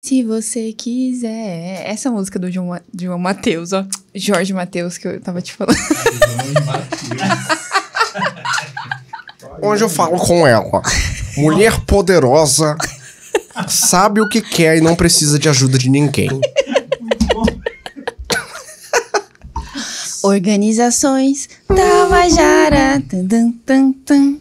Se você quiser. Essa música do João, João Matheus, ó. Jorge Matheus, que eu tava te falando. João Matheus. Hoje eu falo com ela. Mulher poderosa, sabe o que quer e não precisa de ajuda de ninguém. Organizações Tabajara. Tan, tan, tan.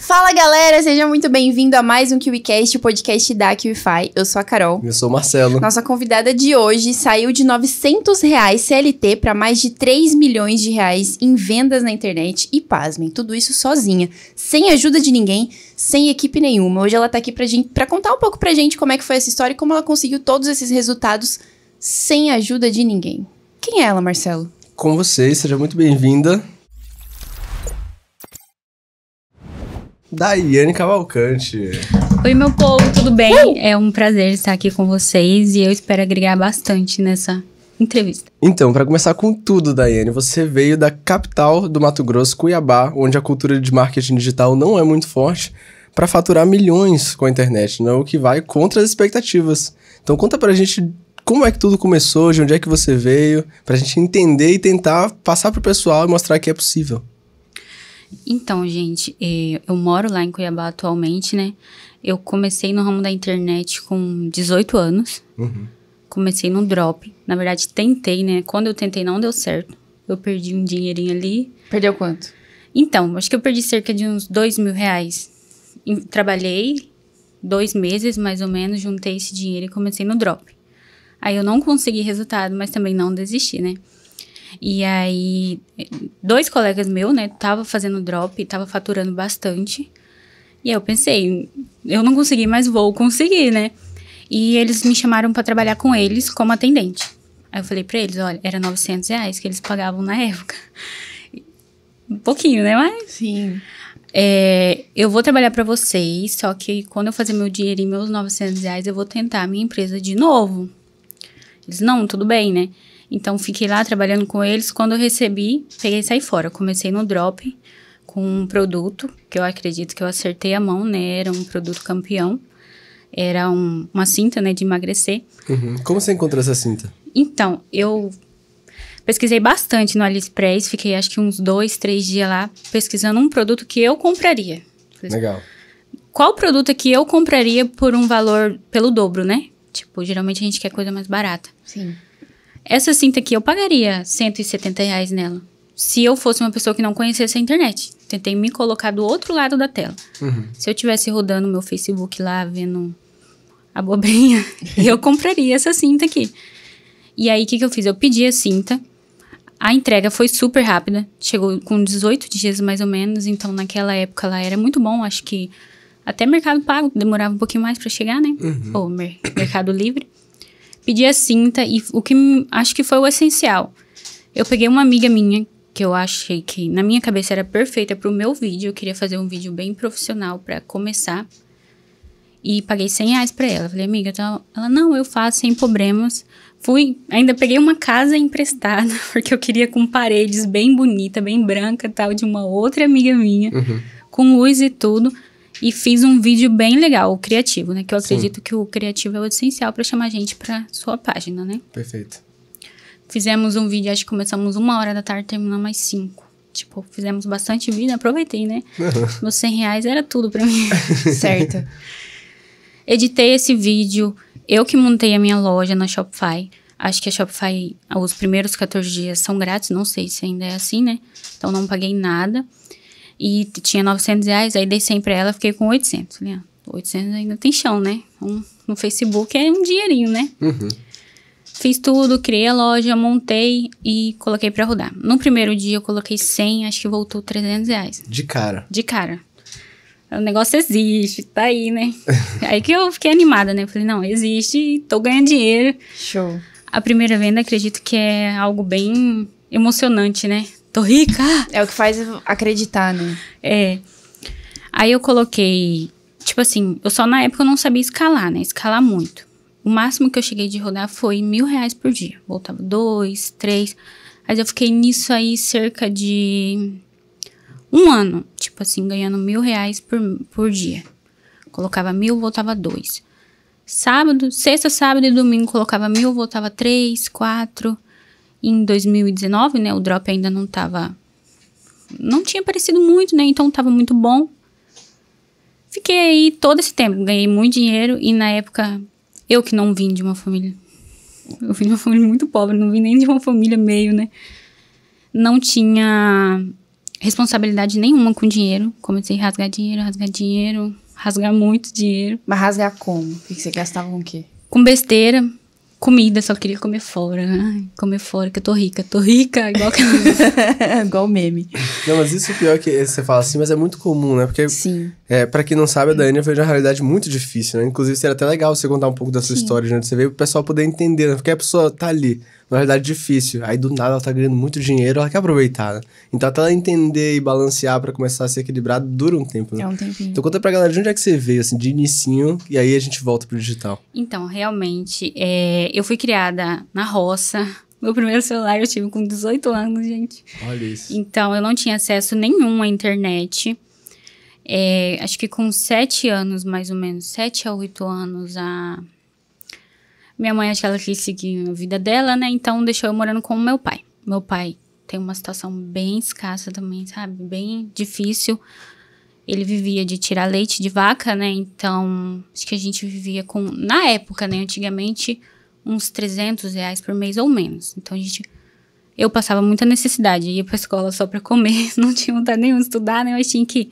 Fala galera, seja muito bem-vindo a mais um KiwiCast, o podcast da KiwiFi. Eu sou a Carol. Eu sou o Marcelo. Nossa convidada de hoje saiu de 900 reais CLT para mais de 3 milhões de reais em vendas na internet e, pasmem, tudo isso sozinha, sem ajuda de ninguém, sem equipe nenhuma. Hoje ela tá aqui pra, gente, pra contar um pouco pra gente como é que foi essa história e como ela conseguiu todos esses resultados sem ajuda de ninguém. Quem é ela, Marcelo? Com vocês, seja muito bem-vinda. Daiane Cavalcante. Oi, meu povo, tudo bem? Uh! É um prazer estar aqui com vocês e eu espero agregar bastante nessa entrevista. Então, para começar com tudo, Daiane, você veio da capital do Mato Grosso, Cuiabá, onde a cultura de marketing digital não é muito forte, para faturar milhões com a internet, não né? o que vai contra as expectativas. Então, conta para a gente como é que tudo começou, de onde é que você veio, para a gente entender e tentar passar pro pessoal e mostrar que é possível. Então, gente, é, eu moro lá em Cuiabá atualmente, né? Eu comecei no ramo da internet com 18 anos. Uhum. Comecei no drop. Na verdade, tentei, né? Quando eu tentei, não deu certo. Eu perdi um dinheirinho ali. Perdeu quanto? Então, acho que eu perdi cerca de uns dois mil reais. Trabalhei dois meses, mais ou menos, juntei esse dinheiro e comecei no drop. Aí eu não consegui resultado, mas também não desisti, né? E aí, dois colegas meus, né, tava fazendo drop, tava faturando bastante. E aí eu pensei, eu não consegui, mas vou conseguir, né? E eles me chamaram para trabalhar com eles como atendente. Aí eu falei para eles, olha, era 900 reais que eles pagavam na época. Um pouquinho, né? Mas... Sim. É, eu vou trabalhar para vocês, só que quando eu fazer meu dinheiro e meus 900 reais, eu vou tentar a minha empresa de novo. Eles, não, tudo bem, né? Então fiquei lá trabalhando com eles. Quando eu recebi, peguei e saí fora. Comecei no drop com um produto que eu acredito que eu acertei a mão, né? Era um produto campeão. Era um, uma cinta, né, de emagrecer. Uhum. Como você encontrou essa cinta? Então, eu pesquisei bastante no AliExpress, fiquei acho que uns dois, três dias lá pesquisando um produto que eu compraria. Legal. Qual produto que eu compraria por um valor pelo dobro, né? Tipo, geralmente a gente quer coisa mais barata. Sim. Essa cinta aqui eu pagaria 170 reais nela. Se eu fosse uma pessoa que não conhecesse a internet. Tentei me colocar do outro lado da tela. Uhum. Se eu tivesse rodando meu Facebook lá, vendo a bobrinha, eu compraria essa cinta aqui. E aí, o que, que eu fiz? Eu pedi a cinta. A entrega foi super rápida. Chegou com 18 dias, mais ou menos. Então, naquela época ela era muito bom. Acho que até Mercado Pago demorava um pouquinho mais para chegar, né? Uhum. Ou mer Mercado Livre pedi a cinta e o que acho que foi o essencial. Eu peguei uma amiga minha que eu achei que na minha cabeça era perfeita para o meu vídeo. Eu queria fazer um vídeo bem profissional para começar. E paguei 100 reais pra ela. Falei, amiga, então, ela, não, eu faço sem problemas. Fui, ainda peguei uma casa emprestada, porque eu queria com paredes bem bonita, bem branca tal, de uma outra amiga minha, uhum. com luz e tudo e fiz um vídeo bem legal, o criativo, né? Que eu acredito Sim. que o criativo é o essencial para chamar gente para sua página, né? Perfeito. Fizemos um vídeo, acho que começamos uma hora da tarde, terminamos mais cinco. Tipo, fizemos bastante vídeo, aproveitei, né? Uhum. Meus 100 reais era tudo para mim. certo. Editei esse vídeo, eu que montei a minha loja na Shopify. Acho que a Shopify, os primeiros 14 dias são grátis, não sei se ainda é assim, né? Então não paguei nada. E tinha 900 reais, aí dei 100 pra ela, fiquei com 800. Falei, 800 ah, ainda tem chão, né? Um, no Facebook é um dinheirinho, né? Uhum. Fiz tudo, criei a loja, montei e coloquei pra rodar. No primeiro dia eu coloquei 100, acho que voltou 300 reais. De cara? De cara. O negócio existe, tá aí, né? aí que eu fiquei animada, né? Falei, não, existe, tô ganhando dinheiro. Show. A primeira venda, acredito que é algo bem emocionante, né? Tô rica! É o que faz acreditar, né? É. Aí eu coloquei. Tipo assim, eu só na época eu não sabia escalar, né? Escalar muito. O máximo que eu cheguei de rodar foi mil reais por dia. Voltava dois, três. Mas eu fiquei nisso aí cerca de um ano. Tipo assim, ganhando mil reais por, por dia. Colocava mil, voltava dois. Sábado, sexta, sábado e domingo colocava mil, voltava três, quatro em 2019, né, o drop ainda não estava não tinha aparecido muito, né? Então estava muito bom. Fiquei aí todo esse tempo, ganhei muito dinheiro e na época eu que não vim de uma família. Eu vim de uma família muito pobre, não vim nem de uma família meio, né? Não tinha responsabilidade nenhuma com dinheiro. Comecei a rasgar dinheiro, rasgar dinheiro, rasgar muito dinheiro. Mas rasgar como? O que você gastava com o quê? Com besteira comida, só queria comer fora. Ai, comer fora, que eu tô rica, tô rica, igual que Igual meme. Não, mas isso é pior que você fala assim, mas é muito comum, né? Porque, Sim. É, pra quem não sabe, a Daiane foi de uma realidade muito difícil, né? Inclusive, seria até legal você contar um pouco da sua Sim. história, né? de você veio, pro pessoal poder entender, né? Porque a pessoa tá ali uma realidade difícil. Aí do nada ela tá ganhando muito dinheiro, ela quer aproveitar, né? Então até ela entender e balancear para começar a se equilibrar dura um tempo, né? É um tempinho. Então conta pra galera de onde é que você veio, assim, de inicinho, e aí a gente volta pro digital. Então, realmente, é... eu fui criada na roça. Meu primeiro celular eu tive com 18 anos, gente. Olha isso. Então, eu não tinha acesso nenhum à internet. É, acho que com sete anos, mais ou menos, sete a oito anos, a minha mãe acho que ela quis seguir a vida dela, né? Então deixou eu morando com o meu pai. Meu pai tem uma situação bem escassa também, sabe? Bem difícil. Ele vivia de tirar leite de vaca, né? Então, acho que a gente vivia com, na época, né? Antigamente, uns 300 reais por mês ou menos. Então, a gente. Eu passava muita necessidade, ia pra escola só pra comer, não tinha vontade nenhuma de estudar, né? Mas tinha que. Ir.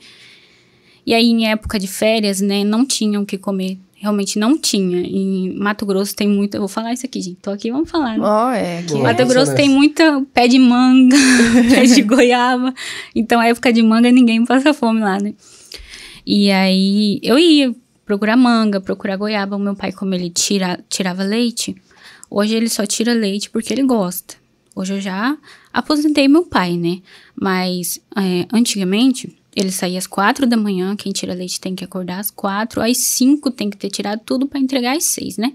E aí, em época de férias, né? Não tinham o que comer realmente não tinha. Em Mato Grosso tem muito Eu vou falar isso aqui, gente. Tô aqui, vamos falar. Né? Oh, é, que Mato é Grosso tem né? muita pé de manga, pé de goiaba. Então, época de manga, ninguém passa fome lá, né? E aí eu ia procurar manga, procurar goiaba. O meu pai, como ele tira, tirava leite, hoje ele só tira leite porque ele gosta. Hoje eu já aposentei meu pai, né? Mas é, antigamente ele saía às quatro da manhã, quem tira leite tem que acordar às quatro, às cinco tem que ter tirado tudo para entregar às seis, né?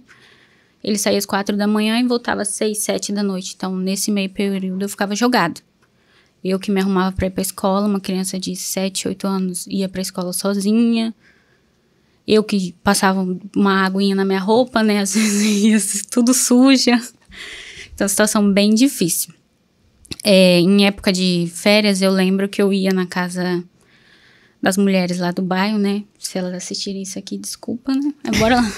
Ele saía às quatro da manhã e voltava às seis, sete da noite. Então, nesse meio período, eu ficava jogada. Eu que me arrumava para ir para escola, uma criança de sete, oito anos ia para escola sozinha. Eu que passava uma aguinha na minha roupa, né? Às vezes, tudo suja. Então, situação bem difícil. É, em época de férias, eu lembro que eu ia na casa das mulheres lá do bairro, né? Se elas assistirem isso aqui, desculpa, né? Agora é, lá.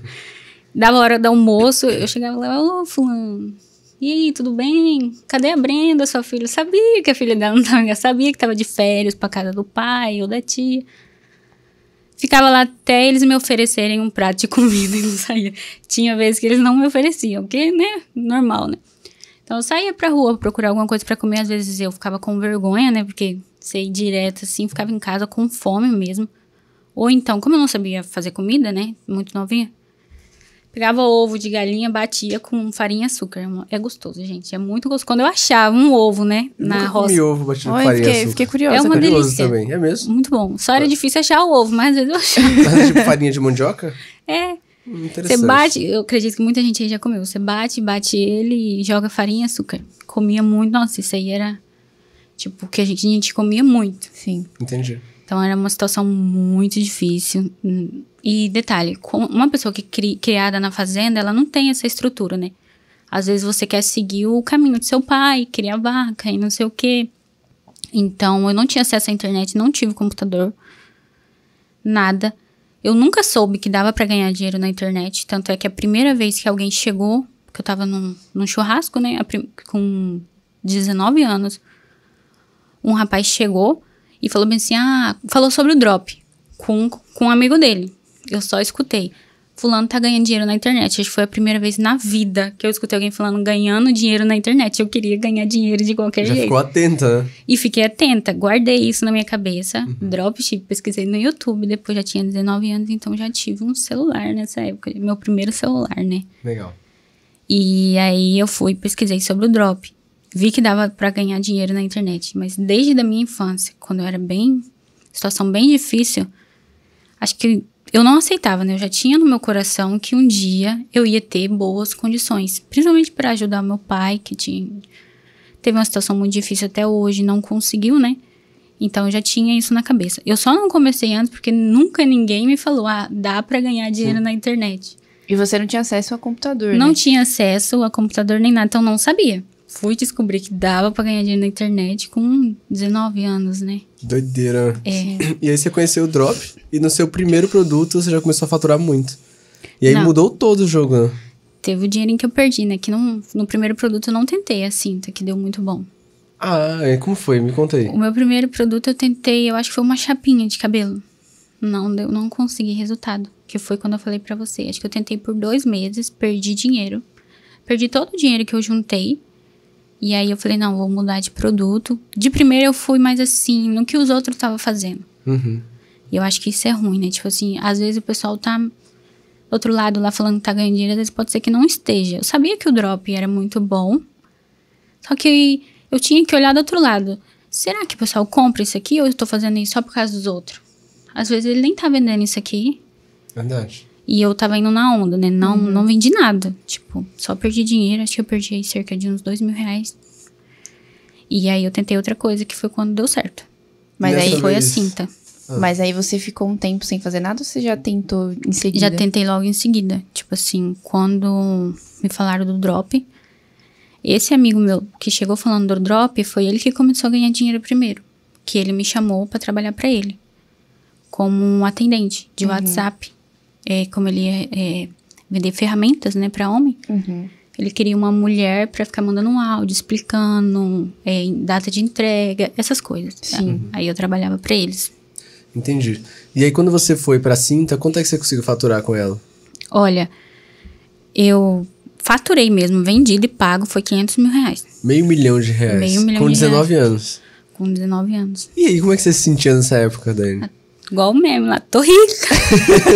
Dava hora do almoço, eu chegava lá, ô fulano, e aí, tudo bem? Cadê a Brenda, sua filha? Eu sabia que a filha dela não tava, sabia que tava de férias pra casa do pai ou da tia. Ficava lá até eles me oferecerem um prato de comida e não saía. Tinha vezes que eles não me ofereciam, que né, normal, né? Então eu saía pra rua procurar alguma coisa para comer, às vezes eu ficava com vergonha, né, porque Sei direto, assim, ficava em casa com fome mesmo. Ou então, como eu não sabia fazer comida, né? Muito novinha. Pegava ovo de galinha, batia com farinha e açúcar. É, é gostoso, gente. É muito gostoso. Quando eu achava um ovo, né? Eu na nunca roça. Comi ovo batido com farinha fiquei, açúcar. Fiquei curiosa. É uma é delícia. também, é mesmo? Muito bom. Só era é. difícil achar o ovo, mas às vezes eu achava. Mas é tipo farinha de mandioca? É. Você bate, eu acredito que muita gente aí já comeu. Você bate, bate ele e joga farinha e açúcar. Comia muito, nossa, isso aí era Tipo, que a gente, a gente comia muito, sim. Entendi. Então era uma situação muito difícil. E detalhe, uma pessoa que cri, criada na fazenda, ela não tem essa estrutura, né? Às vezes você quer seguir o caminho do seu pai, criar vaca e não sei o quê. Então eu não tinha acesso à internet, não tive computador, nada. Eu nunca soube que dava para ganhar dinheiro na internet, tanto é que a primeira vez que alguém chegou, que eu tava num, num churrasco, né, com 19 anos, um rapaz chegou e falou bem assim: ah, falou sobre o drop com, com um amigo dele. Eu só escutei. Fulano tá ganhando dinheiro na internet. Acho que foi a primeira vez na vida que eu escutei alguém falando ganhando dinheiro na internet. Eu queria ganhar dinheiro de qualquer Já jeito. Ficou atenta, né? E fiquei atenta, guardei isso na minha cabeça. Uhum. Dropship, pesquisei no YouTube, depois já tinha 19 anos, então já tive um celular nessa época. Meu primeiro celular, né? Legal. E aí eu fui pesquisei sobre o drop vi que dava para ganhar dinheiro na internet, mas desde a minha infância, quando eu era bem situação bem difícil, acho que eu não aceitava, né? Eu já tinha no meu coração que um dia eu ia ter boas condições, principalmente para ajudar meu pai, que tinha teve uma situação muito difícil até hoje, não conseguiu, né? Então eu já tinha isso na cabeça. Eu só não comecei antes porque nunca ninguém me falou: "Ah, dá para ganhar dinheiro Sim. na internet". E você não tinha acesso a computador, Não né? tinha acesso a computador nem nada, então não sabia fui descobrir que dava para ganhar dinheiro na internet com 19 anos, né? Doideira. É. E aí você conheceu o Drop e no seu primeiro produto você já começou a faturar muito. E aí não. mudou todo o jogo, né? Teve o dinheirinho que eu perdi, né? Que não, no primeiro produto eu não tentei a cinta, que deu muito bom. Ah, é? como foi? Me conta aí. O meu primeiro produto eu tentei, eu acho que foi uma chapinha de cabelo. Não deu, não consegui resultado. Que foi quando eu falei para você. Acho que eu tentei por dois meses, perdi dinheiro. Perdi todo o dinheiro que eu juntei e aí eu falei, não, vou mudar de produto. De primeiro eu fui mais assim, no que os outros estavam fazendo. Uhum. E eu acho que isso é ruim, né? Tipo assim, às vezes o pessoal tá do outro lado lá falando que tá ganhando dinheiro, às vezes pode ser que não esteja. Eu sabia que o drop era muito bom, só que eu tinha que olhar do outro lado. Será que o pessoal compra isso aqui ou eu tô fazendo isso só por causa dos outros? Às vezes ele nem tá vendendo isso aqui. Verdade. E eu tava indo na onda, né? Não, uhum. não vendi nada. Tipo, só perdi dinheiro. Acho que eu perdi cerca de uns dois mil reais. E aí eu tentei outra coisa, que foi quando deu certo. Mas Dessa aí foi vez. a assim, cinta. Tá? Ah. Mas aí você ficou um tempo sem fazer nada ou você já tentou em seguida? Já tentei logo em seguida. Tipo assim, quando me falaram do drop, esse amigo meu que chegou falando do drop foi ele que começou a ganhar dinheiro primeiro. Que ele me chamou para trabalhar para ele. Como um atendente de uhum. WhatsApp é, como ele ia é, é, vender ferramentas, né, para homem. Uhum. Ele queria uma mulher para ficar mandando um áudio, explicando é, data de entrega, essas coisas. Sim. Uhum. Aí eu trabalhava para eles. Entendi. E aí quando você foi para Cinta, quanto é que você conseguiu faturar com ela? Olha, eu faturei mesmo, vendido e pago, foi 500 mil reais. Meio milhão de reais. Meio milhão com de 19 reais. anos. Com 19 anos. E aí, como é que você se sentia nessa época, Dani? Igual o meme lá, tô rica.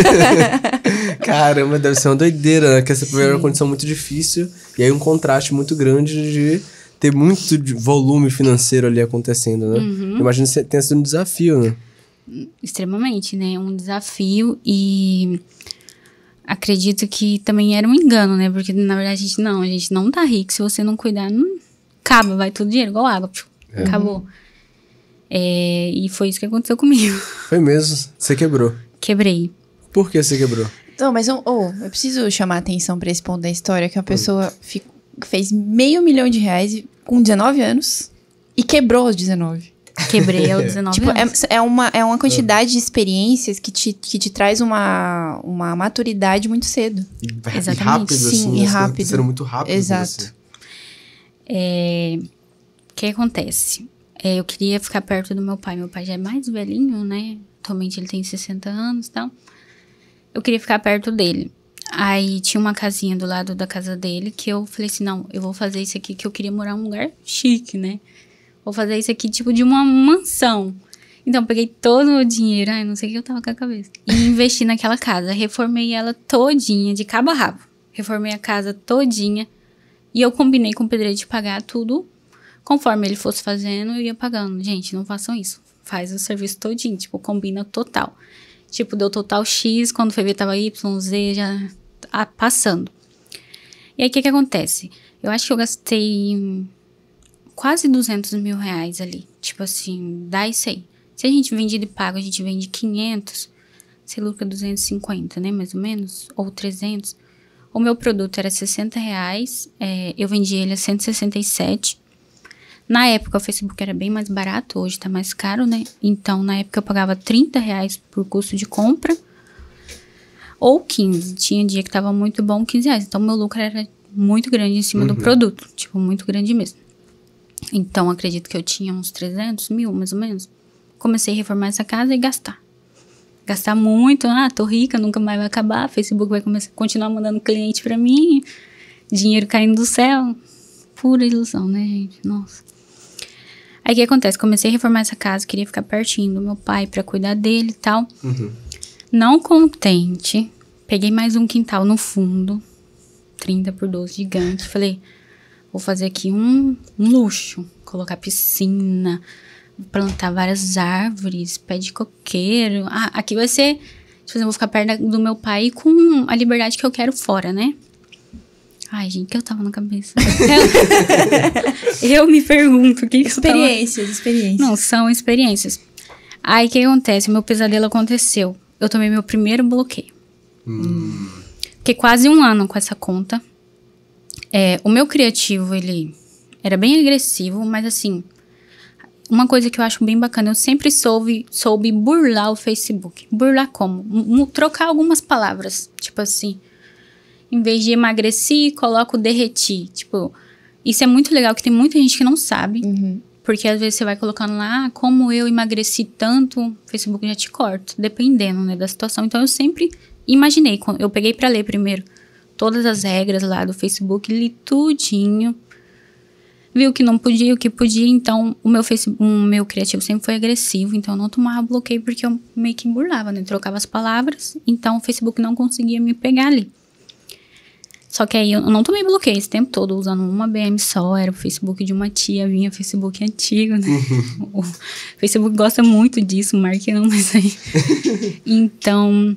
Caramba, deve ser uma doideira, né? Que essa primeira é uma condição muito difícil. E aí um contraste muito grande de ter muito de volume financeiro ali acontecendo, né? Uhum. Imagino que tenha sido um desafio, né? Extremamente, né? Um desafio e acredito que também era um engano, né? Porque na verdade a gente não, a gente não tá rico. Se você não cuidar, não acaba, vai todo o dinheiro, igual água. É. Acabou. Uhum. É, e foi isso que aconteceu comigo. Foi mesmo? Você quebrou? Quebrei. Por que você quebrou? Não, mas eu, oh, eu preciso chamar a atenção para esse ponto da história, que uma pessoa fico, fez meio milhão de reais com 19 anos e quebrou aos 19. Quebrei aos 19 tipo, é, anos. É, é, uma, é uma quantidade de experiências que te, que te traz uma, uma maturidade muito cedo. E, Exatamente. E assim, rápido, Sim, assim, e rápido. Sendo muito rápido. Exato. É, o é, que acontece? É, eu queria ficar perto do meu pai. Meu pai já é mais velhinho, né? Atualmente ele tem 60 anos e então, tal. Eu queria ficar perto dele. Aí tinha uma casinha do lado da casa dele que eu falei assim: não, eu vou fazer isso aqui, que eu queria morar em um lugar chique, né? Vou fazer isso aqui, tipo, de uma mansão. Então, peguei todo o dinheiro, ai, não sei o que eu tava com a cabeça. E investi naquela casa. Reformei ela todinha, de cabo a rabo. Reformei a casa todinha. E eu combinei com o pedreiro de pagar tudo Conforme ele fosse fazendo, eu ia pagando. Gente, não façam isso. Faz o serviço todinho, tipo, combina total. Tipo, deu total X, quando foi ver tava Y, Z, já ah, passando. E aí, o que que acontece? Eu acho que eu gastei quase 200 mil reais ali. Tipo assim, dá isso aí. Se a gente vende de pago, a gente vende 500, você lucra 250, né? Mais ou menos, ou 300. O meu produto era 60 reais, é, eu vendi ele a 167. Na época, o Facebook era bem mais barato, hoje tá mais caro, né? Então, na época, eu pagava 30 reais por custo de compra ou 15. Tinha dia que tava muito bom, 15 reais. Então, meu lucro era muito grande em cima uhum. do produto, tipo, muito grande mesmo. Então, acredito que eu tinha uns 300 mil, mais ou menos. Comecei a reformar essa casa e gastar. Gastar muito, ah, tô rica, nunca mais vai acabar, Facebook vai começar, continuar mandando cliente para mim, dinheiro caindo do céu. Pura ilusão, né, gente? Nossa. Aí o que acontece? Comecei a reformar essa casa, queria ficar pertinho do meu pai para cuidar dele e tal. Uhum. Não contente, peguei mais um quintal no fundo, 30 por 12, gigante. Falei, vou fazer aqui um, um luxo, colocar piscina, plantar várias árvores, pé de coqueiro. Ah, aqui vai ser. Tipo, assim, eu vou ficar perto do meu pai com a liberdade que eu quero fora, né? Ai, gente, que eu tava na cabeça? eu me pergunto, que Experiências, tava... experiências. Não, são experiências. Aí, o que acontece? Meu pesadelo aconteceu. Eu tomei meu primeiro bloqueio. Hum. Fiquei quase um ano com essa conta. É, o meu criativo, ele era bem agressivo, mas assim... Uma coisa que eu acho bem bacana, eu sempre soube, soube burlar o Facebook. Burlar como? M trocar algumas palavras. Tipo assim em vez de emagrecer, coloco derretir. Tipo, isso é muito legal, que tem muita gente que não sabe. Uhum. Porque às vezes você vai colocando lá, ah, como eu emagreci tanto, Facebook já te corta, dependendo, né, da situação. Então eu sempre imaginei, eu peguei para ler primeiro todas as regras lá do Facebook, li tudinho. Vi o que não podia, o que podia, então o meu Facebook, o meu criativo sempre foi agressivo, então eu não tomava bloqueio porque eu meio que burlava, né? Trocava as palavras, então o Facebook não conseguia me pegar ali. Só que aí eu não tomei bloqueio esse tempo todo, usando uma BM só, era o Facebook de uma tia, vinha Facebook antigo, né? Uhum. o Facebook gosta muito disso, marque não, mas aí. então.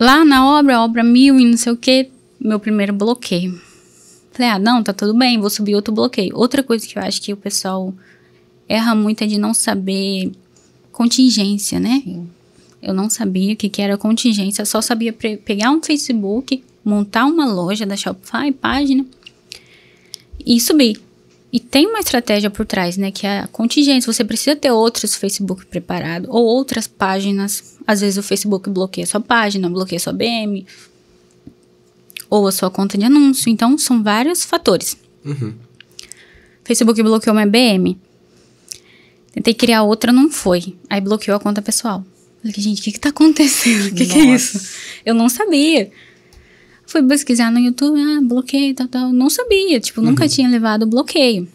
Lá na obra, obra mil e não sei o que, meu primeiro bloqueio. Falei, ah, não, tá tudo bem, vou subir outro bloqueio. Outra coisa que eu acho que o pessoal erra muito é de não saber contingência, né? Sim. Eu não sabia o que, que era contingência, só sabia pegar um Facebook, montar uma loja da Shopify, página e subir. E tem uma estratégia por trás, né? Que é a contingência. Você precisa ter outros Facebook preparado ou outras páginas. Às vezes o Facebook bloqueia sua página, bloqueia sua BM ou a sua conta de anúncio. Então são vários fatores. Uhum. Facebook bloqueou minha BM. Tentei criar outra, não foi. Aí bloqueou a conta pessoal. Falei, gente, o que que tá acontecendo? O que, que é isso? Eu não sabia. Fui pesquisar no YouTube, ah, bloqueio, tal, tal. Não sabia, tipo, uhum. nunca tinha levado bloqueio.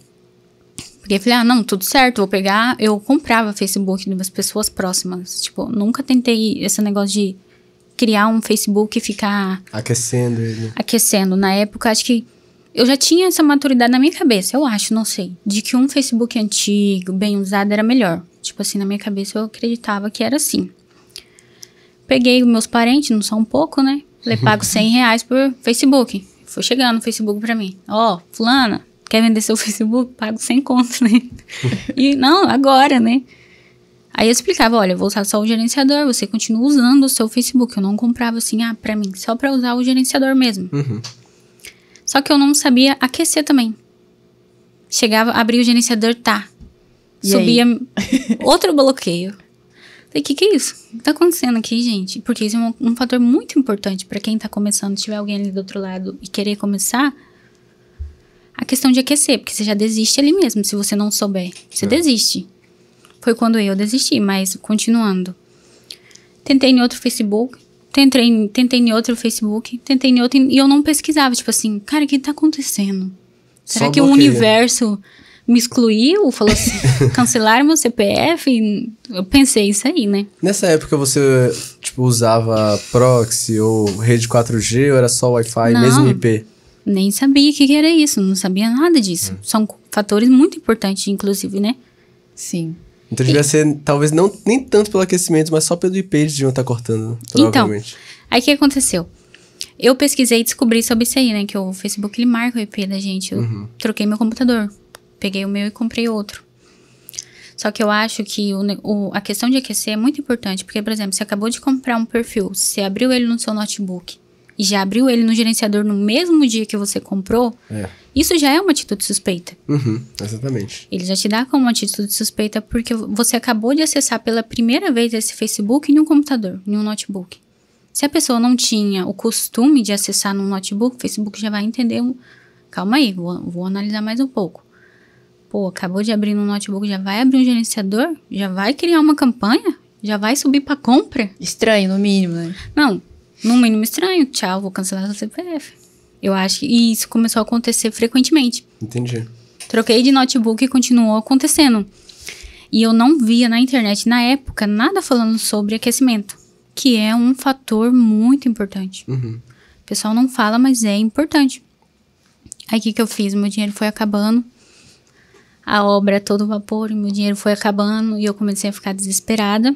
Porque falei, ah, não, tudo certo, vou pegar. Eu comprava Facebook de umas pessoas próximas. Tipo, nunca tentei esse negócio de criar um Facebook e ficar. Aquecendo ele. Aquecendo. Na época, acho que. Eu já tinha essa maturidade na minha cabeça, eu acho, não sei. De que um Facebook antigo, bem usado, era melhor. Tipo assim, na minha cabeça eu acreditava que era assim. Peguei meus parentes, não são um pouco, né? Falei, pago 100 uhum. reais por Facebook. Foi chegando o Facebook pra mim. Ó, oh, fulana, quer vender seu Facebook? Pago 100 conto, né? e, não, agora, né? Aí eu explicava, olha, eu vou usar só o gerenciador, você continua usando o seu Facebook. Eu não comprava assim, ah, pra mim, só pra usar o gerenciador mesmo. Uhum. Só que eu não sabia aquecer também. Chegava, abria o gerenciador, tá. E subia aí? outro bloqueio. Falei, o que, que é isso? O que tá acontecendo aqui, gente? Porque isso é um, um fator muito importante para quem tá começando, se tiver alguém ali do outro lado e querer começar, a questão de aquecer, porque você já desiste ali mesmo, se você não souber. Você é. desiste. Foi quando eu desisti, mas continuando. Tentei em outro Facebook, tentei, tentei em outro Facebook, tentei em outro, e eu não pesquisava, tipo assim, cara, o que tá acontecendo? Será Só que bloqueia. o universo me excluiu, falou assim, cancelaram meu CPF. Eu pensei isso aí, né? Nessa época você, tipo, usava proxy ou rede 4G ou era só Wi-Fi, mesmo IP? Nem sabia o que, que, era isso, não sabia nada disso. Hum. São fatores muito importantes, inclusive, né? Sim. Então devia e... ser, talvez, não nem tanto pelo aquecimento, mas só pelo IP eles deviam estar tá cortando, então, provavelmente. Então, aí o que aconteceu? Eu pesquisei e descobri sobre isso aí, né? Que o Facebook ele marca o IP da gente. Eu uhum. troquei meu computador peguei o meu e comprei outro. Só que eu acho que o, o, a questão de aquecer é muito importante, porque, por exemplo, você acabou de comprar um perfil, você abriu ele no seu notebook e já abriu ele no gerenciador no mesmo dia que você comprou, é. isso já é uma atitude suspeita. Uhum, exatamente. Ele já te dá como uma atitude suspeita porque você acabou de acessar pela primeira vez esse Facebook em um computador, em um notebook. Se a pessoa não tinha o costume de acessar num notebook, o Facebook já vai entender. Um, Calma aí, vou, vou analisar mais um pouco. Pô, acabou de abrir um notebook, já vai abrir um gerenciador? Já vai criar uma campanha? Já vai subir para compra? Estranho, no mínimo, né? Não, no mínimo estranho. Tchau, vou cancelar seu CPF. Eu acho que isso começou a acontecer frequentemente. Entendi. Troquei de notebook e continuou acontecendo. E eu não via na internet, na época, nada falando sobre aquecimento, que é um fator muito importante. Uhum. O pessoal não fala, mas é importante. Aí o que, que eu fiz? Meu dinheiro foi acabando a obra é todo vapor, meu dinheiro foi acabando e eu comecei a ficar desesperada.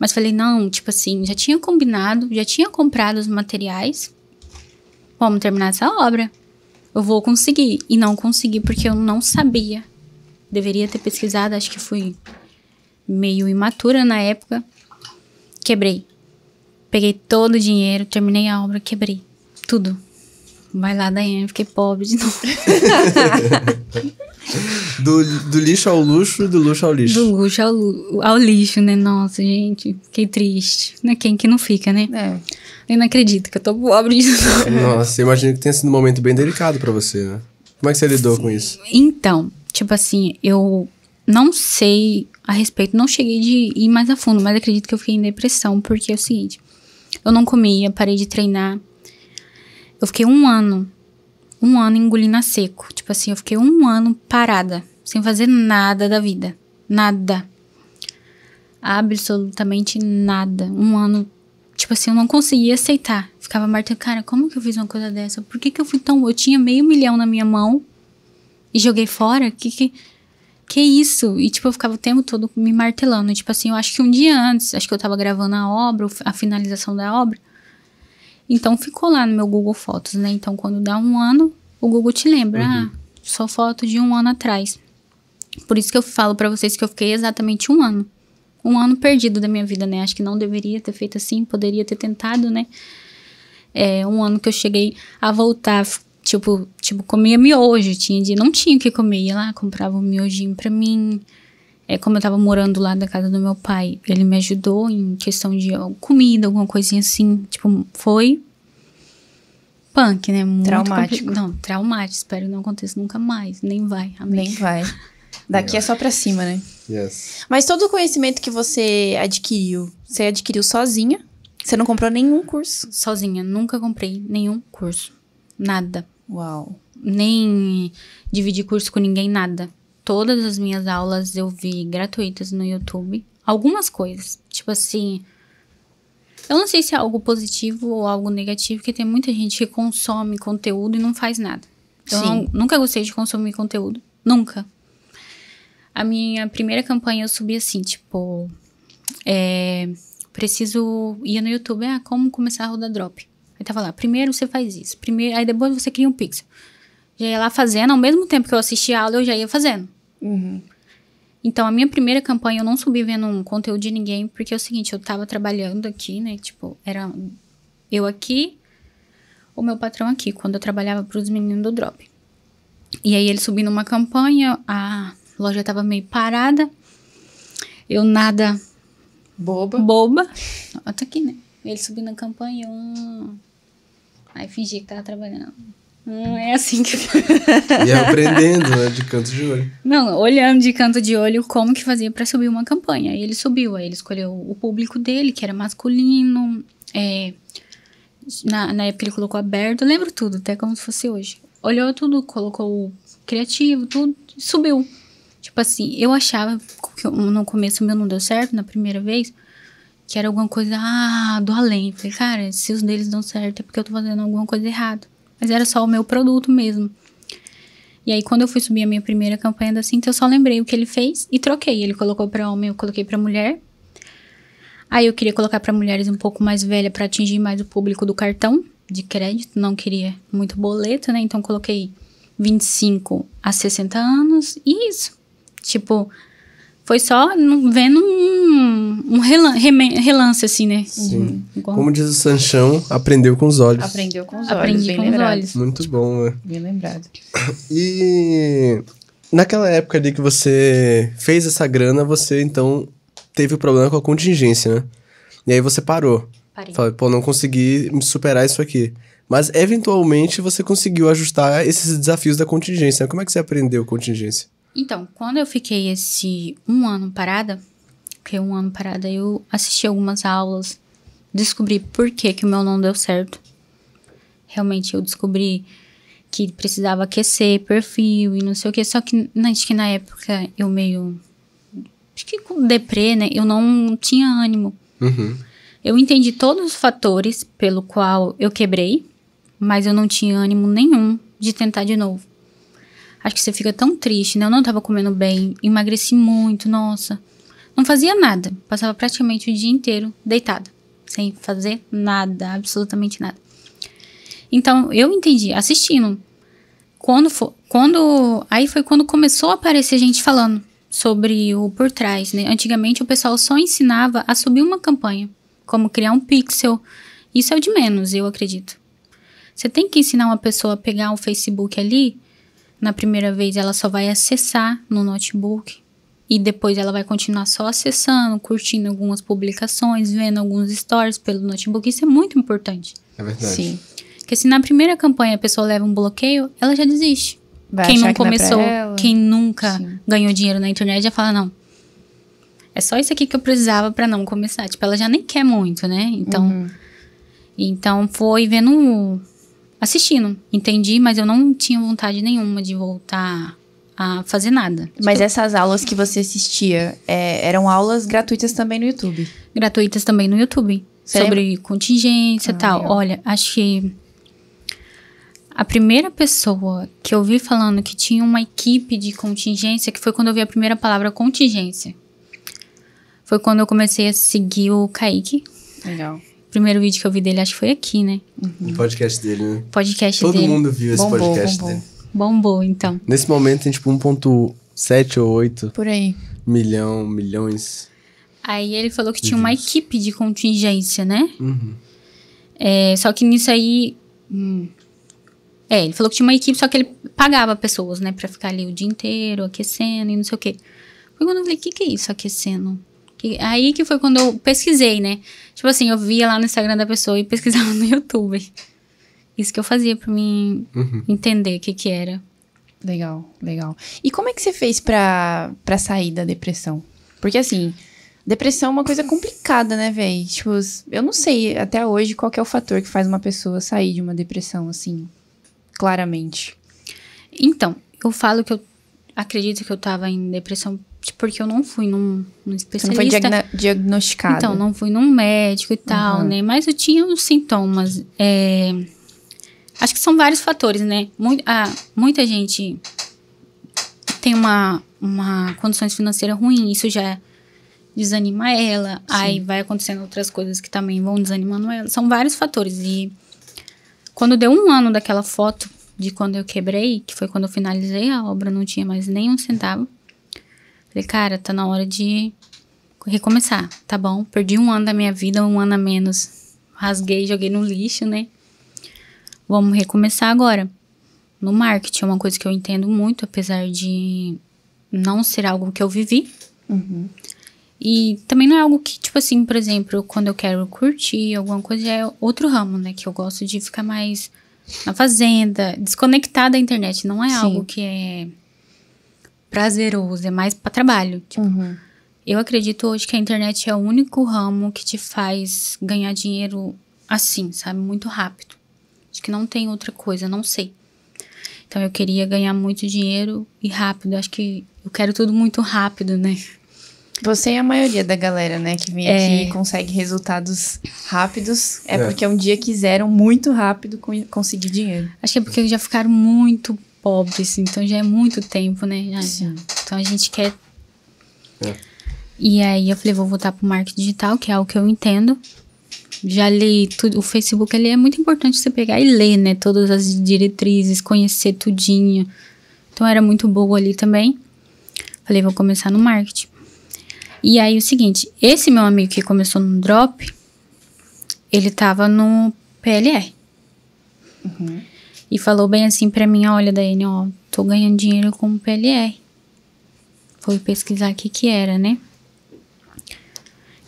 Mas falei, não, tipo assim, já tinha combinado, já tinha comprado os materiais. Vamos terminar essa obra. Eu vou conseguir. E não consegui porque eu não sabia. Deveria ter pesquisado, acho que fui meio imatura na época. Quebrei. Peguei todo o dinheiro, terminei a obra, quebrei. Tudo. Vai lá, Daiane, fiquei pobre de novo. do, do lixo ao luxo, do luxo ao lixo. Do luxo ao, ao lixo, né? Nossa, gente, fiquei triste. Né? Quem que não fica, né? É. Eu não acredito que eu tô pobre disso. É. Nossa, eu imagino que tenha sido um momento bem delicado para você, né? Como é que você lidou Sim. com isso? Então, tipo assim, eu não sei a respeito, não cheguei de ir mais a fundo, mas acredito que eu fiquei em depressão, porque é o seguinte, eu não comia, parei de treinar. Eu fiquei um ano, um ano engolindo a seco Tipo assim, eu fiquei um ano parada, sem fazer nada da vida. Nada. Absolutamente nada. Um ano, tipo assim, eu não conseguia aceitar. Ficava martelando, cara, como que eu fiz uma coisa dessa? Por que que eu fui tão. Eu tinha meio milhão na minha mão e joguei fora? Que que. Que isso? E, tipo, eu ficava o tempo todo me martelando. E, tipo assim, eu acho que um dia antes, acho que eu tava gravando a obra, a finalização da obra. Então ficou lá no meu Google Fotos, né? Então quando dá um ano, o Google te lembra. Uhum. Ah, só foto de um ano atrás. Por isso que eu falo para vocês que eu fiquei exatamente um ano. Um ano perdido da minha vida, né? Acho que não deveria ter feito assim, poderia ter tentado, né? É, um ano que eu cheguei a voltar, tipo, tipo comia miojo, tinha de não tinha o que comer, ia lá, comprava um miojinho pra mim. É, como eu tava morando lá da casa do meu pai, ele me ajudou em questão de comida, alguma coisinha assim. Tipo, foi, punk, né? Muito traumático. Não, traumático. Espero que não aconteça nunca mais. Nem vai. Amém. Nem vai. Daqui é, é só pra cima, né? Yes. Mas todo o conhecimento que você adquiriu, você adquiriu sozinha? Você não comprou nenhum curso? Sozinha. Nunca comprei nenhum curso. Nada. Uau. Nem dividi curso com ninguém, nada. Todas as minhas aulas eu vi gratuitas no YouTube. Algumas coisas. Tipo assim, eu não sei se é algo positivo ou algo negativo, porque tem muita gente que consome conteúdo e não faz nada. Então, Sim. eu nunca gostei de consumir conteúdo. Nunca. A minha primeira campanha eu subi assim, tipo. É, preciso. ir no YouTube, ah, como começar a rodar drop. Aí tava lá, primeiro você faz isso, primeiro, aí depois você cria um pixel. Já ia lá fazendo, ao mesmo tempo que eu assistia a aula, eu já ia fazendo. Uhum. Então, a minha primeira campanha eu não subi vendo um conteúdo de ninguém, porque é o seguinte, eu tava trabalhando aqui, né? Tipo, era eu aqui, o meu patrão aqui, quando eu trabalhava para os meninos do Drop. E aí ele subindo uma campanha, a loja tava meio parada. Eu nada boba. Boba. Eu tô tá aqui, né? Ele subindo a campanha, um Aí fingi que tava trabalhando. Não hum, é assim que. e é aprendendo, né? De canto de olho. Não, olhando de canto de olho como que fazia para subir uma campanha. Aí ele subiu, aí ele escolheu o público dele, que era masculino. É, na, na época ele colocou aberto, lembro tudo, até como se fosse hoje. Olhou tudo, colocou o criativo, tudo, subiu. Tipo assim, eu achava que no começo meu não deu certo, na primeira vez, que era alguma coisa ah, do além. Falei, cara, se os deles dão certo é porque eu tô fazendo alguma coisa errada. Mas era só o meu produto mesmo. E aí, quando eu fui subir a minha primeira campanha da cinta, eu só lembrei o que ele fez e troquei. Ele colocou para homem, eu coloquei para mulher. Aí eu queria colocar para mulheres um pouco mais velha para atingir mais o público do cartão de crédito, não queria muito boleto, né? Então coloquei 25 a 60 anos e isso. Tipo, foi só vendo um, um relance, assim, né? Sim. Uhum. Como diz o Sanchão, aprendeu com os olhos. Aprendeu com os olhos. Aprendi com lembrado. os olhos. Muito bom, né? Bem lembrado. E naquela época ali que você fez essa grana, você então teve o um problema com a contingência, né? E aí você parou. Parei. Falei, pô, não consegui superar isso aqui. Mas eventualmente você conseguiu ajustar esses desafios da contingência. Né? Como é que você aprendeu contingência? Então, quando eu fiquei esse um ano parada, fiquei um ano parada, eu assisti algumas aulas, descobri por que, que o meu não deu certo. Realmente, eu descobri que precisava aquecer perfil e não sei o que. Só que né, acho que na época eu meio. Acho que com deprê, né? Eu não tinha ânimo. Uhum. Eu entendi todos os fatores pelo qual eu quebrei, mas eu não tinha ânimo nenhum de tentar de novo. Acho que você fica tão triste, né? Eu não tava comendo bem, emagreci muito, nossa. Não fazia nada, passava praticamente o dia inteiro deitada, sem fazer nada, absolutamente nada. Então, eu entendi, assistindo. Quando for, quando aí foi quando começou a aparecer gente falando sobre o por trás, né? Antigamente o pessoal só ensinava a subir uma campanha, como criar um pixel. Isso é o de menos, eu acredito. Você tem que ensinar uma pessoa a pegar um Facebook ali na primeira vez ela só vai acessar no notebook e depois ela vai continuar só acessando, curtindo algumas publicações, vendo alguns stories pelo notebook. Isso é muito importante. É verdade. Sim. Porque se na primeira campanha a pessoa leva um bloqueio, ela já desiste. Vai quem não que começou, não é quem nunca Sim. ganhou dinheiro na internet já fala não. É só isso aqui que eu precisava para não começar. Tipo, ela já nem quer muito, né? Então, uhum. então foi vendo assistindo. Entendi, mas eu não tinha vontade nenhuma de voltar a fazer nada. Mas tipo, essas aulas que você assistia é, eram aulas gratuitas também no YouTube? Gratuitas também no YouTube. Você sobre lembra? contingência e ah, tal. Olha, acho que a primeira pessoa que eu vi falando que tinha uma equipe de contingência, que foi quando eu vi a primeira palavra contingência. Foi quando eu comecei a seguir o Kaique. Legal primeiro vídeo que eu vi dele, acho que foi aqui, né? Uhum. O podcast dele, né? Podcast Todo dele. Todo mundo viu esse bombou, podcast bombou. dele. Bombou, então. Nesse momento tem tipo 1.7 ou 8. Por aí. Milhão, milhões. Aí ele falou que tinha uma equipe de contingência, né? Uhum. É, só que nisso aí. Hum, é, ele falou que tinha uma equipe, só que ele pagava pessoas, né, pra ficar ali o dia inteiro, aquecendo e não sei o quê. Foi quando eu falei, o que, que é isso, aquecendo? Que, aí que foi quando eu pesquisei, né? Tipo assim, eu via lá no Instagram da pessoa e pesquisava no YouTube. Isso que eu fazia pra mim uhum. entender o que que era. Legal, legal. E como é que você fez pra, pra sair da depressão? Porque assim, depressão é uma coisa complicada, né, velho? Tipo, eu não sei até hoje qual é o fator que faz uma pessoa sair de uma depressão, assim, claramente. Então, eu falo que eu acredito que eu tava em depressão Tipo, porque eu não fui num, num especialista. Você não foi diagnosticada. Então, não fui num médico e tal, uhum. né? Mas eu tinha uns sintomas. É, acho que são vários fatores, né? ah, muita gente tem uma, uma condições financeira ruim, isso já desanima ela. Sim. Aí vai acontecendo outras coisas que também vão desanimando ela. São vários fatores. E quando deu um ano daquela foto de quando eu quebrei, que foi quando eu finalizei a obra, não tinha mais nenhum centavo. Falei, cara, tá na hora de recomeçar, tá bom? Perdi um ano da minha vida, um ano a menos. Rasguei, joguei no lixo, né? Vamos recomeçar agora. No marketing é uma coisa que eu entendo muito, apesar de não ser algo que eu vivi. Uhum. E também não é algo que, tipo assim, por exemplo, quando eu quero curtir alguma coisa, é outro ramo, né? Que eu gosto de ficar mais na fazenda, desconectada da internet. Não é Sim. algo que é prazeroso, é mais para trabalho. Tipo, uhum. Eu acredito hoje que a internet é o único ramo que te faz ganhar dinheiro assim, sabe? Muito rápido. Acho que não tem outra coisa, não sei. Então eu queria ganhar muito dinheiro e rápido. Acho que eu quero tudo muito rápido, né? Você e a maioria da galera, né, que vem é. aqui e consegue resultados rápidos. É, é, porque um dia quiseram muito rápido conseguir dinheiro. Acho que é porque já ficaram muito pobres, então já é muito tempo, né? Já, já. Então a gente quer. É. E aí eu falei, vou voltar pro marketing digital, que é algo que eu entendo. Já li tudo, o Facebook ali é muito importante você pegar e ler, né? Todas as diretrizes, conhecer tudinho. Então era muito boa ali também. Falei, vou começar no marketing. E aí o seguinte, esse meu amigo que começou no drop, ele tava no PLR. Uhum e falou bem assim para mim: Olha, Daiane, ó, tô ganhando dinheiro com o PLR. Foi pesquisar o que que era, né?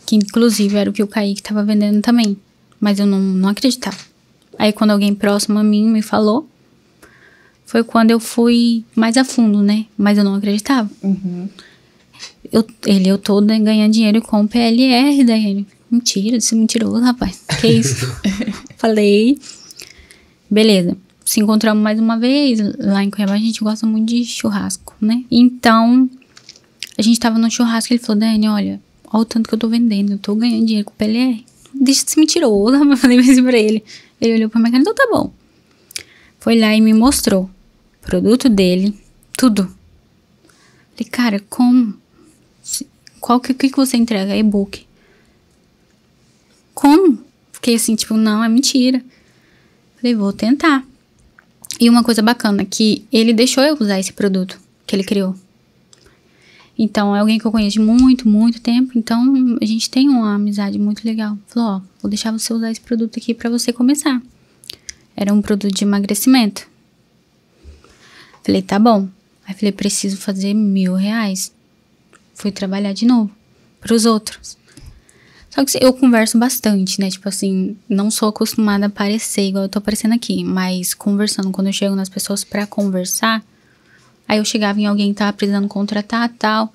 Que inclusive era o que o Kaique tava vendendo também. Mas eu não, não acreditava. Aí quando alguém próximo a mim me falou, foi quando eu fui mais a fundo, né? Mas eu não acreditava. Uhum. Eu, ele, eu tô ganhando dinheiro com o PLR, Daiane. Mentira, você é mentiroso, rapaz. Que isso? Falei. Beleza se encontramos mais uma vez lá em Cuiabá. A gente gosta muito de churrasco, né? Então, a gente tava no churrasco e ele falou: Dani, olha, olha o tanto que eu tô vendendo, eu tô ganhando dinheiro com o PLR. Deixa de ser mentiroso, eu falei assim pra ele. Ele olhou pra minha cara, falou, então tá bom. Foi lá e me mostrou o produto dele, tudo. Falei, cara, como? Qual que, que, que você entrega? É e-book. Como? Fiquei assim, tipo, não, é mentira. Falei, vou tentar. E uma coisa bacana, que ele deixou eu usar esse produto que ele criou. Então, é alguém que eu conheço muito, muito tempo. Então, a gente tem uma amizade muito legal. Falou, ó, vou deixar você usar esse produto aqui para você começar. Era um produto de emagrecimento. Falei, tá bom. Aí falei, preciso fazer mil reais. Fui trabalhar de novo. Pros outros. Só que eu converso bastante, né? Tipo assim, não sou acostumada a aparecer igual eu tô aparecendo aqui, mas conversando, quando eu chego nas pessoas para conversar, aí eu chegava em alguém que tava precisando contratar tal.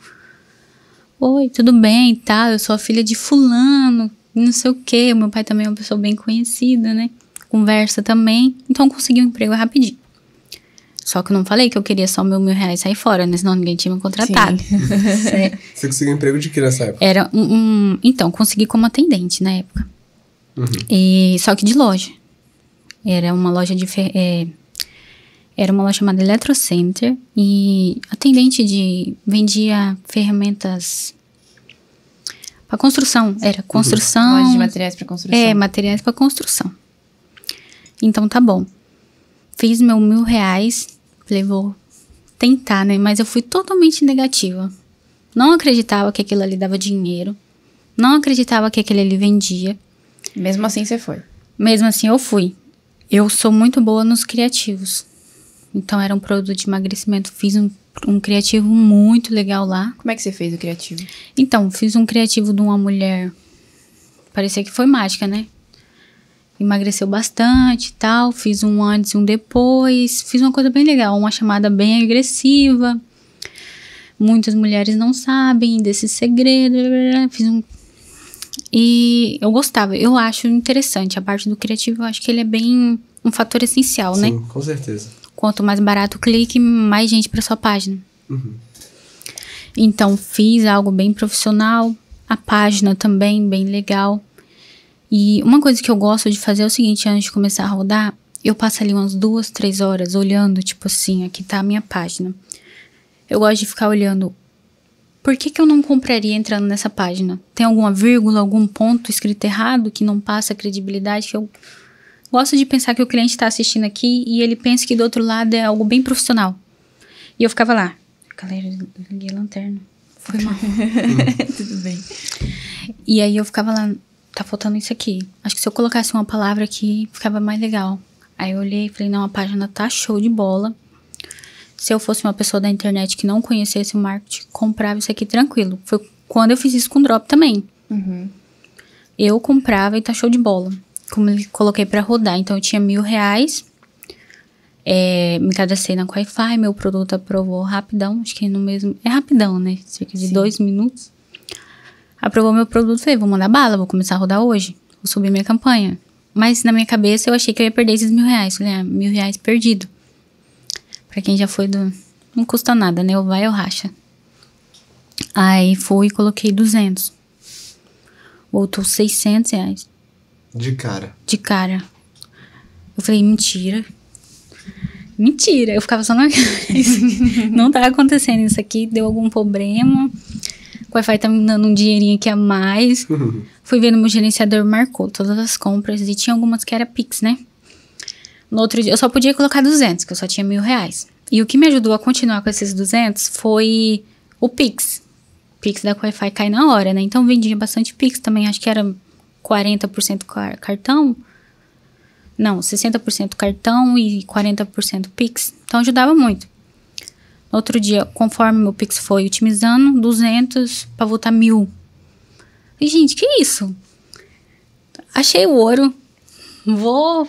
Oi, tudo bem e tal? Eu sou a filha de Fulano, não sei o quê. Meu pai também é uma pessoa bem conhecida, né? Conversa também. Então eu consegui um emprego rapidinho. Só que eu não falei que eu queria só mil, mil reais sair fora, né? Senão ninguém tinha me contratado. É. Você conseguiu emprego de que nessa época? Era um, um, Então, consegui como atendente na época. Uhum. E, só que de loja. Era uma loja de... É, era uma loja chamada Eletrocenter. E atendente de... Vendia ferramentas para construção. Era construção... Uhum. Loja de materiais para construção. É, materiais para construção. Então, tá bom. Fiz meu mil reais, falei, vou tentar, né? Mas eu fui totalmente negativa. Não acreditava que aquilo ali dava dinheiro. Não acreditava que aquele ali vendia. Mesmo assim, você foi? Mesmo assim, eu fui. Eu sou muito boa nos criativos. Então, era um produto de emagrecimento. Fiz um, um criativo muito legal lá. Como é que você fez o criativo? Então, fiz um criativo de uma mulher. Parecia que foi mágica, né? emagreceu bastante e tal. Fiz um antes e um depois. Fiz uma coisa bem legal, uma chamada bem agressiva. Muitas mulheres não sabem desse segredo. Fiz um. E eu gostava, eu acho interessante. A parte do criativo, eu acho que ele é bem um fator essencial, Sim, né? Sim, com certeza. Quanto mais barato o clique, mais gente para sua página. Uhum. Então, fiz algo bem profissional. A página também, bem legal. E uma coisa que eu gosto de fazer é o seguinte, antes de começar a rodar, eu passo ali umas duas, três horas olhando, tipo assim, aqui tá a minha página. Eu gosto de ficar olhando. Por que, que eu não compraria entrando nessa página? Tem alguma vírgula, algum ponto escrito errado que não passa credibilidade? Que eu gosto de pensar que o cliente está assistindo aqui e ele pensa que do outro lado é algo bem profissional. E eu ficava lá. Galera, liguei a lanterna. Foi mal. Tudo bem. E aí eu ficava lá tá faltando isso aqui. Acho que se eu colocasse uma palavra aqui, ficava mais legal. Aí eu olhei e falei, não, a página tá show de bola. Se eu fosse uma pessoa da internet que não conhecesse o marketing, comprava isso aqui tranquilo. Foi quando eu fiz isso com o drop também. Uhum. Eu comprava e tá show de bola. Como eu coloquei para rodar. Então eu tinha mil reais. É, me cadastrei na Wi-Fi, meu produto aprovou rapidão, acho que é no mesmo. É rapidão, né? Cerca de Sim. dois minutos aprovou meu produto, falei, vou mandar bala, vou começar a rodar hoje, vou subir minha campanha. Mas na minha cabeça eu achei que eu ia perder esses mil reais, falei, ah, mil reais perdido. Pra quem já foi do... não custa nada, né, ou vai ou racha. Aí fui e coloquei 200. Voltou 600 reais. De cara? De cara. Eu falei, mentira. Mentira. Eu ficava só na não tá acontecendo isso aqui, deu algum problema. O Wi-Fi tá me dando um dinheirinho aqui a mais. Fui vendo meu gerenciador, marcou todas as compras. E tinha algumas que era Pix, né? No outro dia, eu só podia colocar 200, que eu só tinha mil reais. E o que me ajudou a continuar com esses 200 foi o Pix. Pix da Wi-Fi cai na hora, né? Então vendia bastante Pix também, acho que era 40% cartão. Não, 60% cartão e 40% Pix. Então ajudava muito. No outro dia, conforme meu Pix foi otimizando, 200 para voltar mil. E, gente, que isso? Achei o ouro. Vou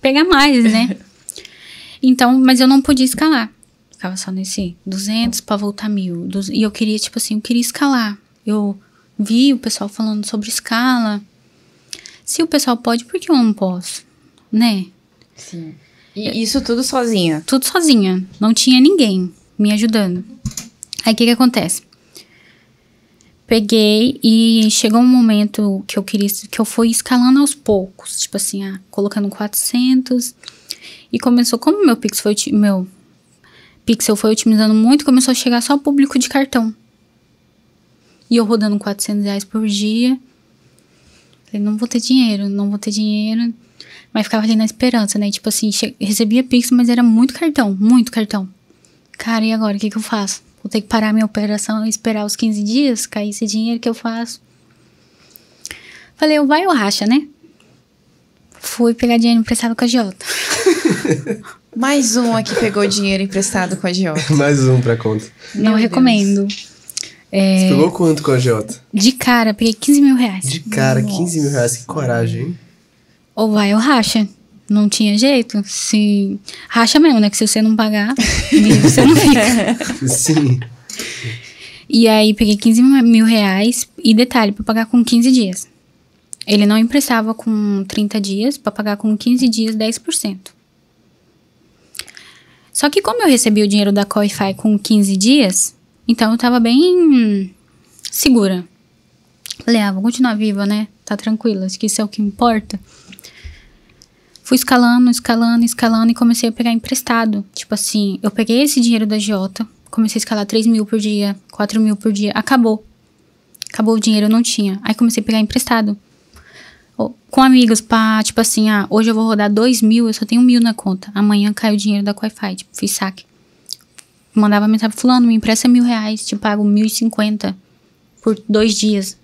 pegar mais, né? então, mas eu não podia escalar. Ficava só nesse 200 para voltar mil. E eu queria, tipo assim, eu queria escalar. Eu vi o pessoal falando sobre escala. Se o pessoal pode, por que eu não posso? Né? Sim. E isso tudo sozinha? Tudo sozinha. Não tinha ninguém me ajudando. Aí o que, que acontece? Peguei e chegou um momento que eu queria que eu fui escalando aos poucos, tipo assim, ah, colocando 400 e começou como meu pix foi meu pixel foi otimizando muito, começou a chegar só público de cartão. E eu rodando 400 reais por dia. Falei, não vou ter dinheiro, não vou ter dinheiro. Mas ficava ali na esperança, né? Tipo assim, recebia Pix, mas era muito cartão, muito cartão. Cara, e agora? O que, que eu faço? Vou ter que parar minha operação e esperar os 15 dias? Cair esse dinheiro que eu faço? Falei, eu vai ou racha, né? Fui pegar dinheiro emprestado com a Jota. Mais um aqui pegou dinheiro emprestado com a Jota. Mais um pra conta. Não Meu recomendo. É... Você pegou quanto com a Jota? De cara, peguei 15 mil reais. De cara, Nossa. 15 mil reais, que coragem, hein? ou vai ou racha. Não tinha jeito. sim racha mesmo, né? Que se você não pagar, você não fica. Sim. E aí peguei 15 mil reais. E detalhe, pra pagar com 15 dias. Ele não emprestava com 30 dias, para pagar com 15 dias 10%. Só que como eu recebi o dinheiro da Coify com 15 dias, então eu tava bem segura. Falei, ah, vou continuar viva, né? Tá tranquila, acho que isso é o que importa fui escalando, escalando, escalando e comecei a pegar emprestado. Tipo assim, eu peguei esse dinheiro da Giota, comecei a escalar 3 mil por dia, 4 mil por dia, acabou. Acabou o dinheiro, eu não tinha. Aí comecei a pegar emprestado. Com amigos, pra, tipo assim, ah, hoje eu vou rodar 2 mil, eu só tenho mil na conta. Amanhã cai o dinheiro da Wi-Fi, tipo, fiz saque. Mandava mensagem pro fulano, me empresta mil reais, te pago mil e cinquenta por dois dias.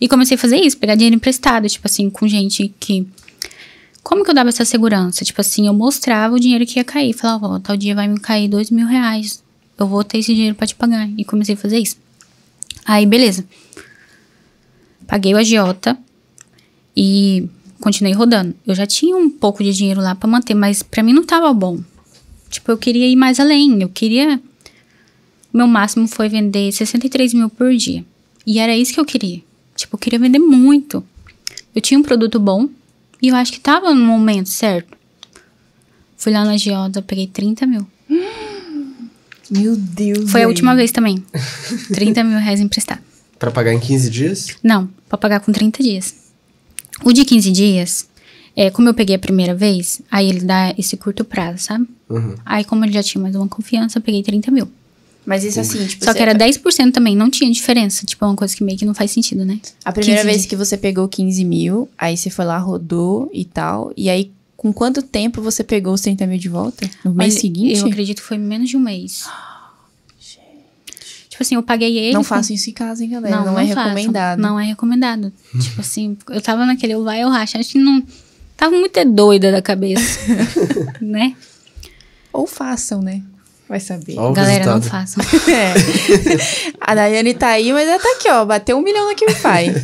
E comecei a fazer isso, pegar dinheiro emprestado, tipo assim, com gente que como que eu dava essa segurança? Tipo assim, eu mostrava o dinheiro que ia cair. Falava, ó, tal dia vai me cair dois mil reais. Eu vou ter esse dinheiro para te pagar. E comecei a fazer isso. Aí, beleza. Paguei o agiota e continuei rodando. Eu já tinha um pouco de dinheiro lá para manter, mas para mim não tava bom. Tipo, eu queria ir mais além. Eu queria. O meu máximo foi vender 63 mil por dia. E era isso que eu queria. Tipo, eu queria vender muito. Eu tinha um produto bom, e eu acho que tava no momento certo. Fui lá na Geoda, peguei 30 mil. Meu Deus. Foi a última vez também. 30 mil reais emprestado. Pra pagar em 15 dias? Não, pra pagar com 30 dias. O de 15 dias, é, como eu peguei a primeira vez, aí ele dá esse curto prazo, sabe? Uhum. Aí, como ele já tinha mais uma confiança, eu peguei 30 mil. Mas isso assim, tipo. Só você... que era 10% é- também, não tinha diferença. Tipo, é uma coisa que meio que não faz sentido, né? A primeira vez que você pegou 15 mil, aí você foi lá, rodou e tal. E aí, com quanto tempo você pegou os 30 mil de volta? No mês seguinte? Eu acredito que foi menos de um mês. Tipo assim, eu paguei ele. Não com... façam isso em casa, hein, galera? Não, não, não é recomendado. Não é recomendado. Hum. tipo assim, eu tava naquele eu vai ou racha. Acho que não. Tava muito doida da cabeça. né? Ou façam, né? Vai saber. Olha Galera, não façam. é. A Daiane tá aí, mas ela tá aqui, ó. Bateu um milhão aqui no pai.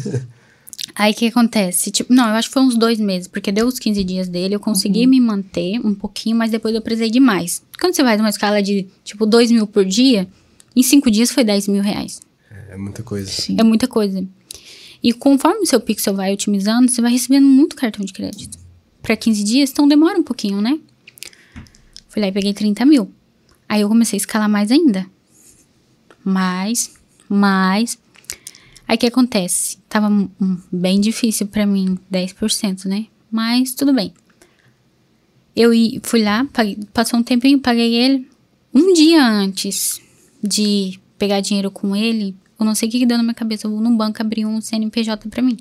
Aí o que acontece? Tipo, não, eu acho que foi uns dois meses, porque deu os 15 dias dele, eu consegui uhum. me manter um pouquinho, mas depois eu precisei demais. Quando você faz uma escala de, tipo, 2 mil por dia, em cinco dias foi 10 mil reais. É, é muita coisa. Sim. É muita coisa. E conforme o seu pixel vai otimizando, você vai recebendo muito cartão de crédito. Para 15 dias, então demora um pouquinho, né? Fui lá e peguei 30 mil. Aí eu comecei a escalar mais ainda. Mais, mais. Aí o que acontece? Tava bem difícil para mim, 10%, né? Mas tudo bem. Eu fui lá, paguei, passou um tempinho, paguei ele. Um dia antes de pegar dinheiro com ele, eu não sei o que, que deu na minha cabeça. Eu vou num banco abrir um CNPJ para mim.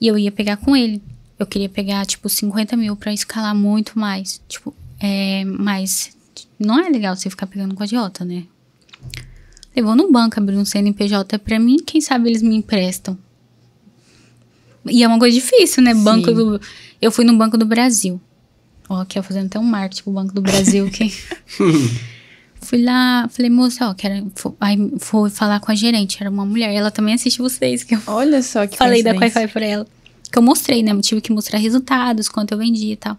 E eu ia pegar com ele. Eu queria pegar, tipo, 50 mil pra escalar muito mais. Tipo, é, mas não é legal você ficar pegando com agiota, né? Levou vou no banco abrir um CNPJ para mim, quem sabe eles me emprestam. E é uma coisa difícil, né? Sim. Banco do. Eu fui no Banco do Brasil. Ó, aqui eu fazendo até um marketing pro Banco do Brasil. que... Fui lá, falei, moça, ó, quero. Aí fui falar com a gerente, era uma mulher. Ela também assiste vocês. Que eu Olha só que Falei da Wi-Fi pra ela. Que eu mostrei, né? Eu tive que mostrar resultados, quanto eu vendi e tal.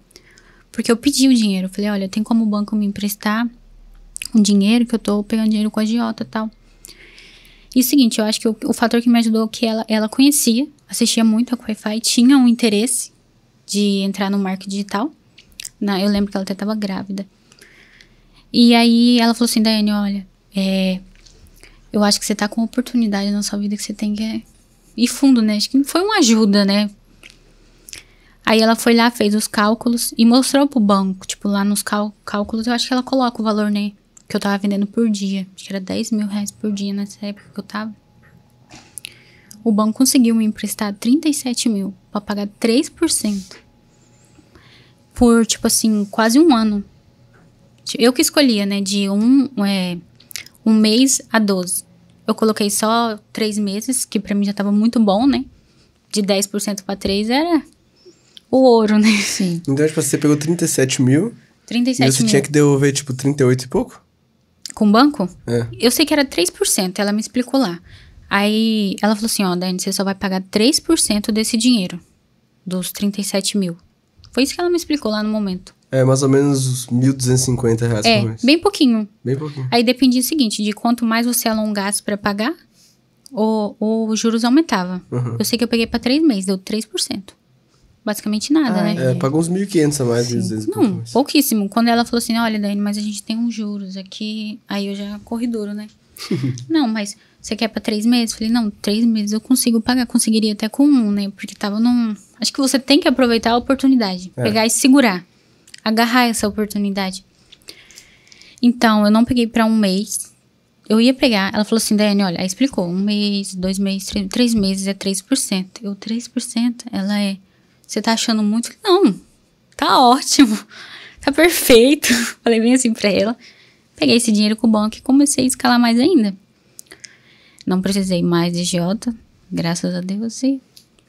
Porque eu pedi o dinheiro. Eu falei, olha, tem como o banco me emprestar um dinheiro que eu tô pegando dinheiro com a agiota e tal. E o seguinte, eu acho que o, o fator que me ajudou é que ela, ela conhecia, assistia muito a Wi-Fi, tinha um interesse de entrar no marketing digital. Na, eu lembro que ela até tava grávida. E aí ela falou assim, Daiane, olha, é, eu acho que você tá com oportunidade na sua vida que você tem que e fundo, né? Acho que foi uma ajuda, né? Aí ela foi lá, fez os cálculos e mostrou pro banco. Tipo, lá nos cálculos, eu acho que ela coloca o valor, né? Que eu tava vendendo por dia. Acho que era 10 mil reais por dia nessa época que eu tava. O banco conseguiu me emprestar 37 mil pra pagar 3%. Por, tipo assim, quase um ano. Tipo, eu que escolhia, né? De um, é, um mês a 12. Eu coloquei só três meses, que para mim já tava muito bom, né? De 10% para 3 era o ouro, né? Sim. Então, tipo, você pegou 37 mil. 37 e você mil. tinha que devolver, tipo, 38 e pouco? Com o banco? É. Eu sei que era 3%, ela me explicou lá. Aí ela falou assim: ó, Dani, você só vai pagar 3% desse dinheiro, dos 37 mil. Foi isso que ela me explicou lá no momento. É, mais ou menos 1.250 reais é, por mês. Bem pouquinho. Bem pouquinho. Aí dependia o seguinte: de quanto mais você alongasse para pagar, os juros aumentava. Uhum. Eu sei que eu peguei para 3 meses, deu 3% basicamente nada, Ai, né? É, pagou uns 1.500 a mais. Sim. não, pouquíssimo. Quando ela falou assim, olha, Dani, mas a gente tem uns juros aqui, aí eu já corri duro, né? não, mas você quer para três meses? Falei, não, três meses eu consigo pagar, conseguiria até com um, né? Porque tava num... Acho que você tem que aproveitar a oportunidade, é. pegar e segurar, agarrar essa oportunidade. Então, eu não peguei para um mês, eu ia pegar, ela falou assim, Dani olha, aí explicou, um mês, dois meses, três, três meses é 3%. Eu, 3%? Ela é. Você tá achando muito? Não, tá ótimo, tá perfeito. Falei bem assim pra ela. Peguei esse dinheiro com o banco e comecei a escalar mais ainda. Não precisei mais de Jota, graças a Deus, e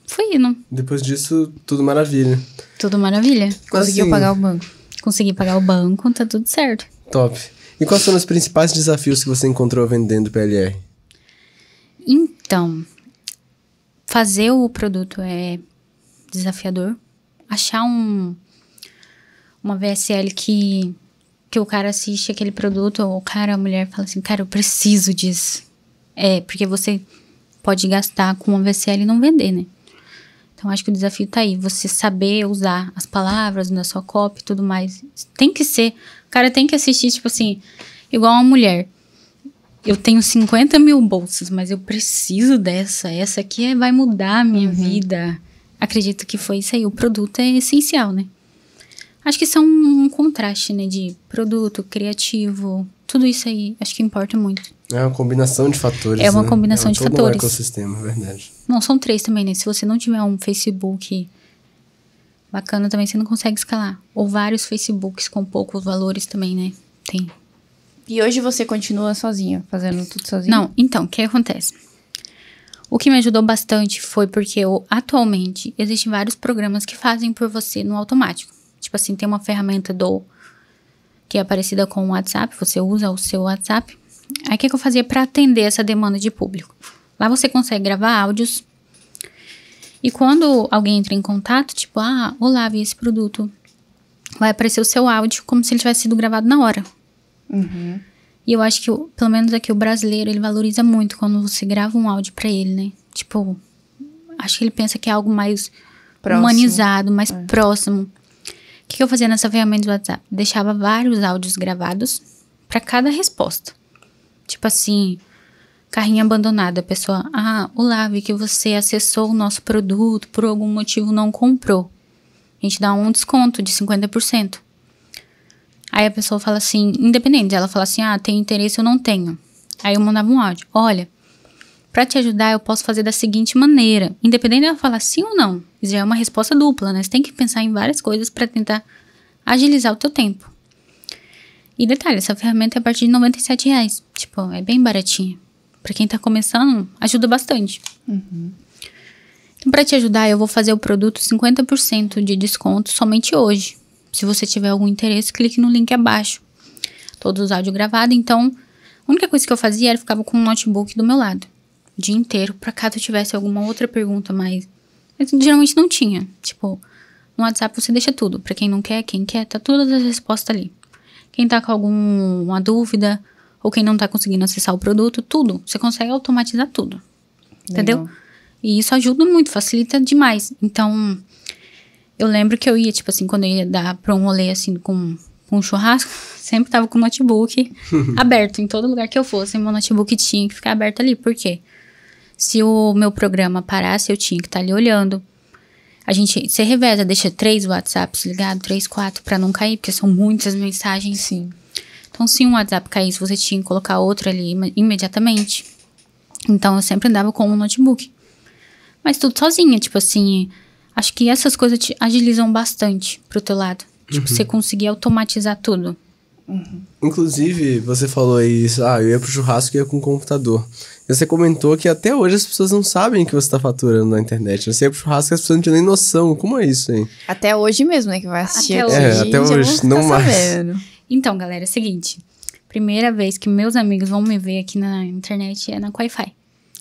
fui indo. Depois disso, tudo maravilha. Tudo maravilha. Tipo Conseguiu assim, pagar o banco. Consegui pagar o banco, tá tudo certo. Top. E quais foram os principais desafios que você encontrou vendendo PLR? Então, fazer o produto é desafiador. Achar um uma VSL que que o cara assiste aquele produto ou o cara, a mulher fala assim: "Cara, eu preciso disso". É, porque você pode gastar com uma VSL e não vender, né? Então acho que o desafio tá aí, você saber usar as palavras na sua copy e tudo mais. Tem que ser, o cara tem que assistir tipo assim, igual uma mulher. Eu tenho 50 mil bolsas, mas eu preciso dessa. Essa aqui é, vai mudar a minha uhum. vida acredito que foi isso aí. O produto é essencial, né? Acho que são é um contraste, né? De produto, criativo, tudo isso aí. Acho que importa muito. É uma combinação de fatores. É uma né? combinação é um de todo fatores. Um ecossistema, é verdade. Não, são três também, né? Se você não tiver um Facebook bacana também, você não consegue escalar. Ou vários Facebooks com poucos valores também, né? Tem. E hoje você continua sozinha, fazendo tudo sozinha? Não, então, o que acontece? O que me ajudou bastante foi porque eu, atualmente existem vários programas que fazem por você no automático. Tipo assim, tem uma ferramenta do que é parecida com o WhatsApp, você usa o seu WhatsApp. Aí o que, que eu fazia para atender essa demanda de público? Lá você consegue gravar áudios. E quando alguém entra em contato, tipo, ah, olá, vi esse produto. Vai aparecer o seu áudio como se ele tivesse sido gravado na hora. Uhum. E eu acho que, pelo menos aqui, é o brasileiro, ele valoriza muito quando você grava um áudio para ele, né? Tipo, acho que ele pensa que é algo mais próximo. humanizado, mais é. próximo. O que, que eu fazia nessa ferramenta do WhatsApp? Deixava vários áudios gravados para cada resposta. Tipo assim, carrinho abandonado. A pessoa, ah, olá, vi que você acessou o nosso produto, por algum motivo não comprou. A gente dá um desconto de 50%. Aí a pessoa fala assim, independente, ela fala assim: ah, tem interesse, eu não tenho. Aí eu mandava um áudio: olha, para te ajudar, eu posso fazer da seguinte maneira. Independente dela falar sim ou não, isso já é uma resposta dupla, né? Você tem que pensar em várias coisas para tentar agilizar o teu tempo. E detalhe, essa ferramenta é a partir de 97 reais. Tipo, é bem baratinha. Para quem tá começando, ajuda bastante. Uhum. Então, para te ajudar, eu vou fazer o produto 50% de desconto somente hoje. Se você tiver algum interesse, clique no link abaixo. Todos os áudios gravados, então a única coisa que eu fazia era ficava com um notebook do meu lado o dia inteiro, pra caso eu tivesse alguma outra pergunta, mas, mas geralmente não tinha. Tipo, no WhatsApp você deixa tudo, pra quem não quer, quem quer, tá todas as respostas ali. Quem tá com alguma dúvida, ou quem não tá conseguindo acessar o produto, tudo. Você consegue automatizar tudo. Entendeu? Legal. E isso ajuda muito, facilita demais. Então, eu lembro que eu ia, tipo assim, quando eu ia dar pra um rolê, assim, com, com um churrasco, sempre tava com o notebook aberto. Em todo lugar que eu fosse, meu notebook tinha que ficar aberto ali. Por quê? Se o meu programa parasse, eu tinha que estar tá ali olhando. A gente, se reveza, deixa três WhatsApps ligados, três, quatro, pra não cair, porque são muitas mensagens. Sim. Então, se um WhatsApp caísse, você tinha que colocar outro ali im imediatamente. Então, eu sempre andava com um notebook. Mas tudo sozinha, tipo assim, Acho que essas coisas te agilizam bastante pro teu lado. Tipo, uhum. você conseguir automatizar tudo. Uhum. Inclusive, você falou isso, ah, eu ia pro churrasco e ia com o computador. E você comentou que até hoje as pessoas não sabem que você tá faturando na internet. Você ia pro churrasco e as pessoas não tinham nem noção. Como é isso, hein? Até hoje mesmo, né, que vai assistir. Até é, hoje, até hoje, não, não mais. Sabendo. Então, galera, é o seguinte. Primeira vez que meus amigos vão me ver aqui na internet é na Wi-Fi.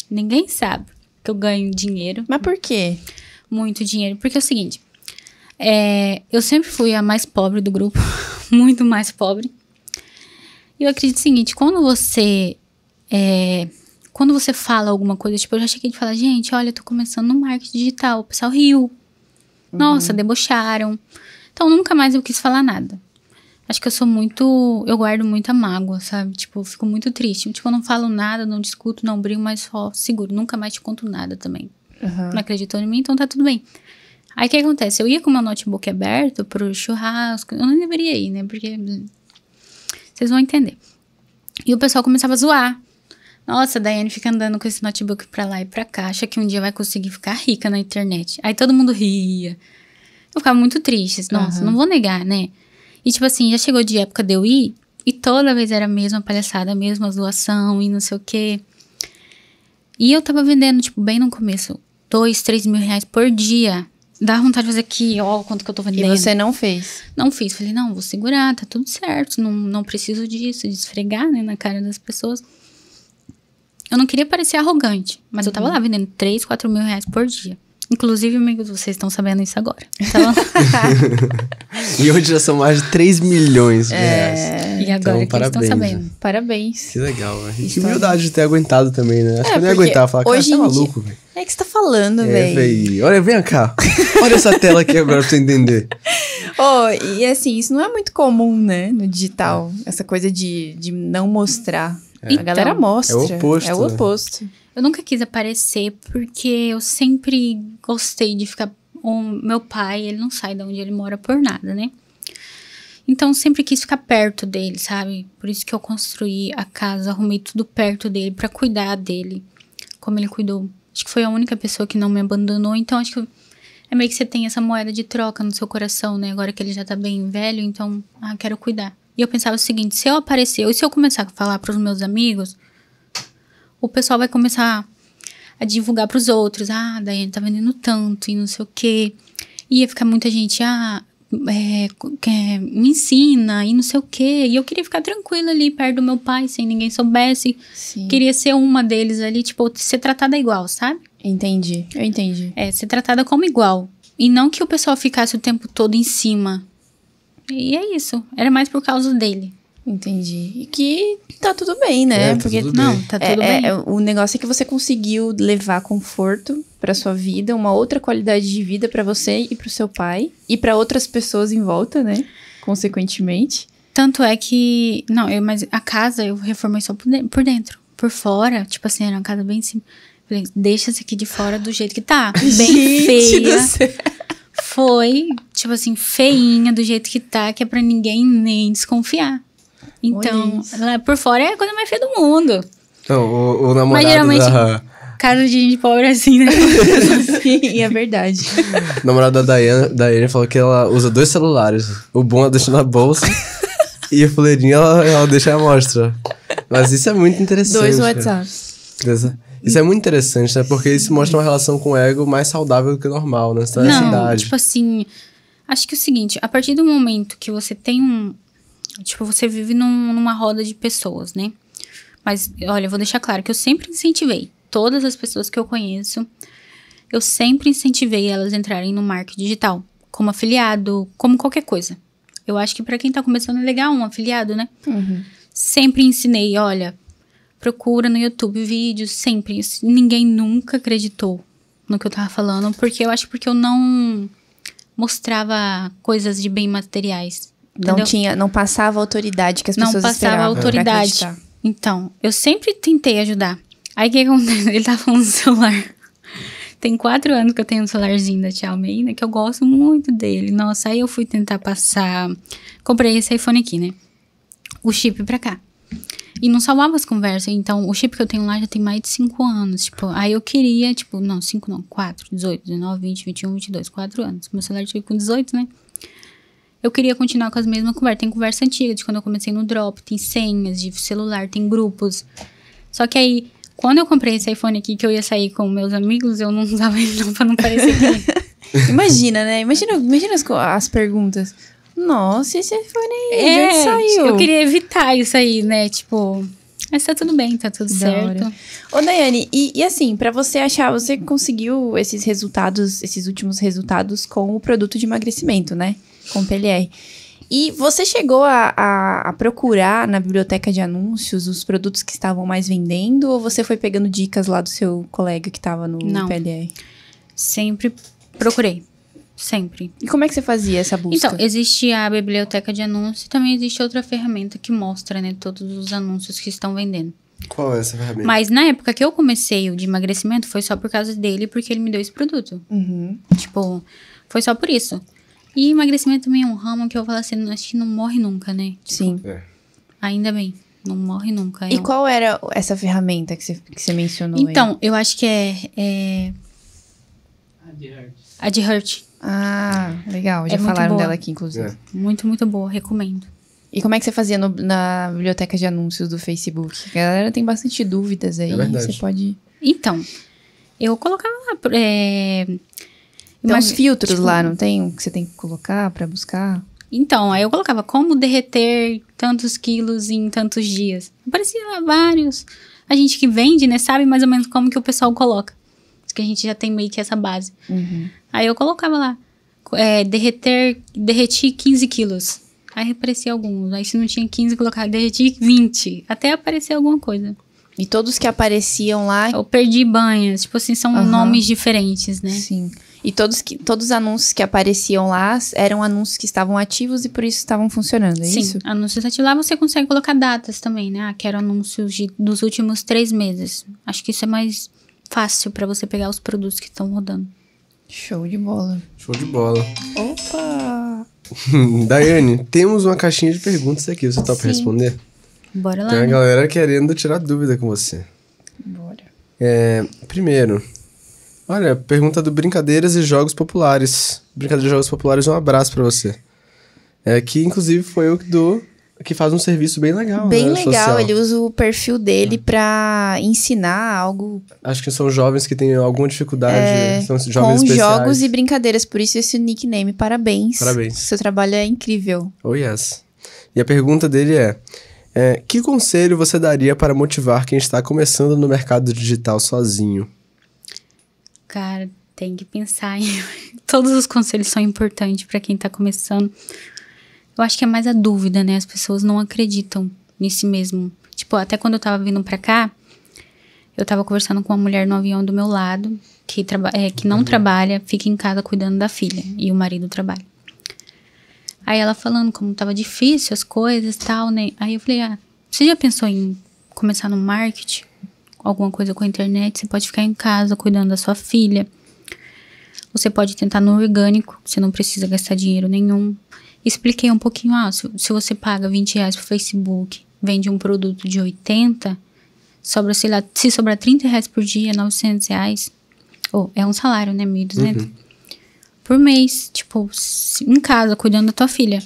Ninguém sabe que eu ganho dinheiro. Mas por quê? Por quê? muito dinheiro. Porque é o seguinte, é, eu sempre fui a mais pobre do grupo, muito mais pobre. E eu acredito o seguinte, quando você é, quando você fala alguma coisa, tipo, eu já cheguei de falar, gente, olha, eu tô começando no marketing digital, o pessoal riu. Uhum. Nossa, uhum. debocharam. Então nunca mais eu quis falar nada. Acho que eu sou muito. Eu guardo muita mágoa, sabe? Tipo, eu fico muito triste. Tipo, eu não falo nada, não discuto, não brigo, mas só seguro. Nunca mais te conto nada também uhum. não acreditou em mim, então tá tudo bem. Aí o que acontece? Eu ia com meu notebook aberto pro churrasco, eu não deveria ir, né? Porque vocês vão entender. E o pessoal começava a zoar. Nossa, a Daiane fica andando com esse notebook pra lá e pra cá, acha que um dia vai conseguir ficar rica na internet. Aí todo mundo ria. Eu ficava muito triste. Nossa, uhum. não vou negar, né? E tipo assim, já chegou de época de eu ir, e toda vez era a mesma palhaçada, a mesma zoação e não sei o quê. E eu tava vendendo, tipo, bem no começo, dois, três mil reais por dia. Dá vontade de fazer aqui, ó, quanto que eu tô vendendo. E você não fez? Não fiz. Falei, não, vou segurar, tá tudo certo. Não, não preciso disso, de esfregar, né, na cara das pessoas. Eu não queria parecer arrogante, mas uhum. eu tava lá vendendo três, quatro mil reais por dia. Inclusive, amigos, vocês estão sabendo isso agora. Então... e hoje já são mais de 3 milhões de é, reais. É... E agora então, que parabéns, estão sabendo. Né? Parabéns. Que legal, velho. E que humildade de ter aguentado também, né? Acho é, que eu nem aguentava falar, cara, você é maluco, velho. É que você tá falando, velho. É, velho. Olha, vem cá. Olha essa tela aqui agora pra você entender. Oh, e assim, isso não é muito comum, né? No digital. É. Essa coisa de, de não mostrar. É. A galera mostra. Então, é o oposto. É o né? oposto. Né? Eu nunca quis aparecer porque eu sempre gostei de ficar. O meu pai, ele não sai de onde ele mora por nada, né? Então sempre quis ficar perto dele, sabe? Por isso que eu construí a casa, arrumei tudo perto dele para cuidar dele, como ele cuidou. Acho que foi a única pessoa que não me abandonou, então acho que é meio que você tem essa moeda de troca no seu coração, né? Agora que ele já tá bem velho, então, ah, quero cuidar. E eu pensava o seguinte, se eu aparecer, ou se eu começar a falar para os meus amigos, o pessoal vai começar a divulgar para os outros. Ah, Daiane tá vendendo tanto e não sei o quê. E ia ficar muita gente, ah, é, é, me ensina e não sei o quê. E eu queria ficar tranquila ali perto do meu pai, sem ninguém soubesse. Sim. Queria ser uma deles ali, tipo, ser tratada igual, sabe? Entendi, eu entendi. É, ser tratada como igual. E não que o pessoal ficasse o tempo todo em cima. E é isso. Era mais por causa dele. Entendi. E que tá tudo bem, né? É, tá Porque não, bem. tá é, tudo é, bem. É, o negócio é que você conseguiu levar conforto para sua vida, uma outra qualidade de vida para você e para o seu pai e para outras pessoas em volta, né? Consequentemente. Tanto é que, não, eu mas a casa eu reformei só por dentro, por, fora, tipo assim, era uma casa bem simples. Falei, deixa isso aqui de fora do jeito que tá, bem Gente feia. Do céu foi, tipo assim, feinha do jeito que tá, que é pra ninguém nem desconfiar. Então, lá né, por fora é a coisa mais feia do mundo. Então o, o namorado Mas geralmente, da... casa de gente pobre é assim, né? Sim, é verdade. O namorado da Dayane, Daiane falou que ela usa dois celulares. O bom ela deixa na bolsa e o fuleirinho ela, ela deixa à mostra. Mas isso é muito interessante. Dois WhatsApps. Isso é muito interessante, né? Porque isso mostra uma relação com o ego mais saudável do que normal, né? Tá Não, idade. tipo assim... Acho que é o seguinte, a partir do momento que você tem um, Tipo, você vive num, numa roda de pessoas, né? Mas, olha, eu vou deixar claro que eu sempre incentivei todas as pessoas que eu conheço, eu sempre incentivei elas a entrarem no marketing digital, como afiliado, como qualquer coisa. Eu acho que para quem tá começando é legal um afiliado, né? Uhum. Sempre ensinei, olha, procura no YouTube vídeos, sempre. Ninguém nunca acreditou no que eu tava falando, porque eu acho porque eu não mostrava coisas de bem materiais. Entendeu? Não tinha, não passava a autoridade que as não pessoas esperavam. Não passava esperavam autoridade. Então, eu sempre tentei ajudar. Aí o que acontece? Ele tava tá falando no celular. Tem quatro anos que eu tenho um celularzinho da Tia Almeida, Que eu gosto muito dele. Nossa, aí eu fui tentar passar. Comprei esse iPhone aqui, né? O chip pra cá. E não salvava as conversas. Então, o chip que eu tenho lá já tem mais de cinco anos. Tipo, aí eu queria, tipo, não, cinco não, quatro, 18, 19, 20, 21, 22, quatro anos. Meu celular tive com 18, né? eu queria continuar com as mesmas conversas. Tem conversa antiga de quando eu comecei no Drop, tem senhas de celular, tem grupos. Só que aí, quando eu comprei esse iPhone aqui, que eu ia sair com meus amigos, eu não usava ele não pra não parecer que... imagina, né? Imagina, imagina as, as perguntas. Nossa, esse iPhone aí, é, onde saiu? Eu queria evitar isso aí, né? Tipo... Mas tá tudo bem, tá tudo certo. Ô, Daiane, e, e assim, para você achar, você conseguiu esses resultados, esses últimos resultados com o produto de emagrecimento, né? Com PLR. E você chegou a, a, a, procurar na biblioteca de anúncios os produtos que estavam mais vendendo ou você foi pegando dicas lá do seu colega que estava no Não. PLR? Sempre procurei. Sempre. E como é que você fazia essa busca? Então, existe a biblioteca de anúncios e também existe outra ferramenta que mostra né, todos os anúncios que estão vendendo. Qual é essa ferramenta? Mas na época que eu comecei o de emagrecimento foi só por causa dele, porque ele me deu esse produto. Uhum. Tipo, foi só por isso. E emagrecimento também é um ramo que eu falo assim, acho que não morre nunca, né? Tipo, Sim. É. Ainda bem, não morre nunca. E eu... qual era essa ferramenta que você, que você mencionou? Então, aí? eu acho que é. é a de Hurt. Ah, legal. Já é falaram dela aqui, inclusive. É. Muito, muito boa. Recomendo. E como é que você fazia no, na biblioteca de anúncios do Facebook? A galera tem bastante dúvidas aí. É você pode. Então, eu colocava lá. É então, tem uns filtros tipo, lá, não tem? o que você tem que colocar para buscar? Então, aí eu colocava como derreter tantos quilos em tantos dias. Aparecia lá vários. A gente que vende, né, sabe mais ou menos como que o pessoal coloca. Porque a gente já tem meio que essa base. Uhum. Aí eu colocava lá, é, derreter, derreti 15 quilos. Aí aparecia alguns. Aí se não tinha 15, colocava derreti 20. Até aparecer alguma coisa. E todos que apareciam lá. Eu perdi banhas. Tipo assim, são uhum. nomes diferentes, né? Sim. E todos, que, todos os anúncios que apareciam lá eram anúncios que estavam ativos e por isso estavam funcionando, é Sim, isso? Sim, anúncios ativos. Lá você consegue colocar datas também, né? Ah, quero anúncios de, dos últimos três meses. Acho que isso é mais fácil para você pegar os produtos que estão rodando. Show de bola. Show de bola. Opa! Daiane, temos uma caixinha de perguntas aqui. Você topa tá Sim. responder? Bora lá. Tem uma né? galera querendo tirar dúvida com você. Bora. É, primeiro, Olha, pergunta do Brincadeiras e Jogos Populares. Brincadeiras e Jogos Populares, um abraço para você. É, que inclusive foi eu que que faz um serviço bem legal. Bem né, legal, social. ele usa o perfil dele é. Ah. para ensinar algo. Acho que são jovens que têm alguma dificuldade, é, são jovens com especiais. jogos e brincadeiras, por isso esse nickname. Parabéns. Parabéns. Seu trabalho é incrível. Oh yes. E a pergunta dele é, é que conselho você daria para motivar quem está começando no mercado digital sozinho? cara, tem que pensar em. Todos os conselhos são importantes para quem tá começando. Eu acho que é mais a dúvida, né? As pessoas não acreditam nisso mesmo. Tipo, até quando eu tava vindo pra cá, eu tava conversando com uma mulher no avião do meu lado, que, traba é, que não uhum. trabalha, fica em casa cuidando da filha, e o marido trabalha. Aí ela falando como tava difícil as coisas e tal, né? Aí eu falei, ah, você já pensou em começar no marketing? alguma coisa com a internet, você pode ficar em casa cuidando da sua filha. Você pode tentar no orgânico, você não precisa gastar dinheiro nenhum. Expliquei um pouquinho, ah, se, se você paga 20 reais pro Facebook, vende um produto de 80, sobra, sei lá, se sobrar 30 reais por dia, 900 reais, ou oh, é um salário, né, 1.200 uhum. por mês, tipo, em casa, cuidando da tua filha.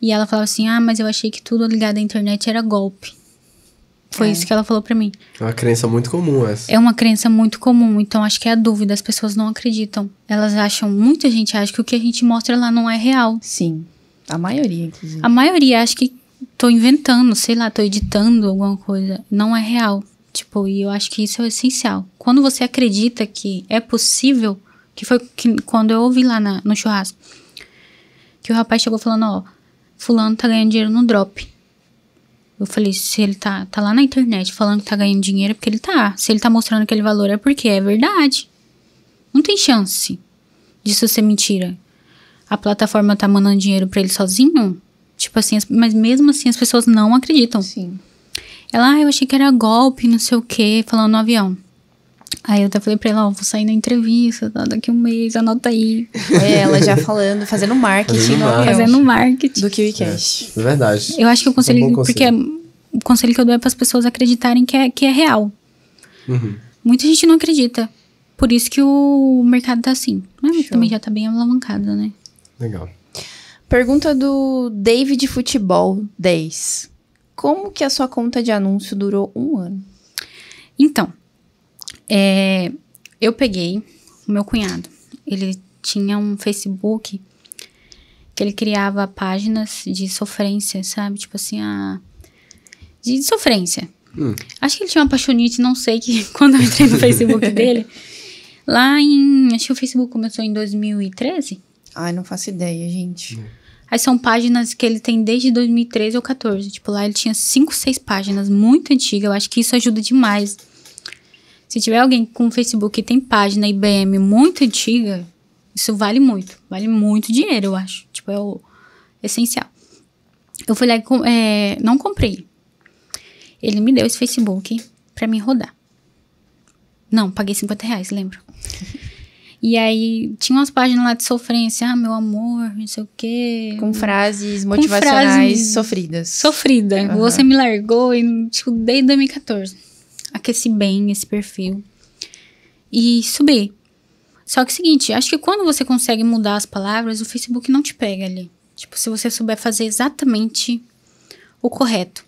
E ela falava assim, ah, mas eu achei que tudo ligado à internet era golpe. Foi é. isso que ela falou para mim. É uma crença muito comum essa. É uma crença muito comum, então acho que é a dúvida, as pessoas não acreditam. Elas acham, muita gente acha que o que a gente mostra lá não é real. Sim. A maioria, inclusive. A maioria acha que tô inventando, sei lá, tô editando alguma coisa, não é real. Tipo, e eu acho que isso é o essencial. Quando você acredita que é possível, que foi que, quando eu ouvi lá na, no churrasco, que o rapaz chegou falando, ó, fulano tá ganhando dinheiro no drop. Eu falei, se ele tá, tá lá na internet falando que tá ganhando dinheiro, é porque ele tá. Se ele tá mostrando aquele valor, é porque é verdade. Não tem chance disso ser mentira. A plataforma tá mandando dinheiro para ele sozinho? Tipo assim, mas mesmo assim as pessoas não acreditam. Sim. Ela, ah, eu achei que era golpe, não sei o quê, falando no avião. Aí eu até falei pra ela, ó, vou sair na entrevista, tá? daqui um mês, anota aí. É, ela já falando, fazendo marketing. Fazendo, fazendo marketing. Do KiwiCast. É, é, verdade. Eu acho que o é conselho, é um porque o conselho que eu dou é as pessoas acreditarem que é, que é real. Uhum. Muita gente não acredita. Por isso que o mercado tá assim. Mas Show. também já tá bem alavancado, né? Legal. Pergunta do David Futebol 10. Como que a sua conta de anúncio durou um ano? Então, é, eu peguei o meu cunhado. Ele tinha um Facebook que ele criava páginas de sofrência, sabe? Tipo assim, a... Ah, de sofrência. Hum. Acho que ele tinha uma apaixonite, não sei, que quando eu entrei no Facebook dele, lá em. Acho que o Facebook começou em 2013. Ai, não faço ideia, gente. Hum. Aí são páginas que ele tem desde 2013 ou 14. Tipo, lá ele tinha 5, 6 páginas, muito antigas. Eu acho que isso ajuda demais se tiver alguém com Facebook que tem página IBM muito antiga, isso vale muito. Vale muito dinheiro, eu acho. Tipo, é o essencial. Eu fui lá e é, não comprei. Ele me deu esse Facebook pra me rodar. Não, paguei 50 reais, lembro. E aí tinha umas páginas lá de sofrência, assim, ah, meu amor, não sei o quê. Com frases motivacionais Com frases sofridas. Sofrida. Uhum. Você me largou e tipo, odeio 2014 aqueci bem esse perfil e subi. Só que é o seguinte, acho que quando você consegue mudar as palavras, o Facebook não te pega ali. Tipo, se você souber fazer exatamente o correto.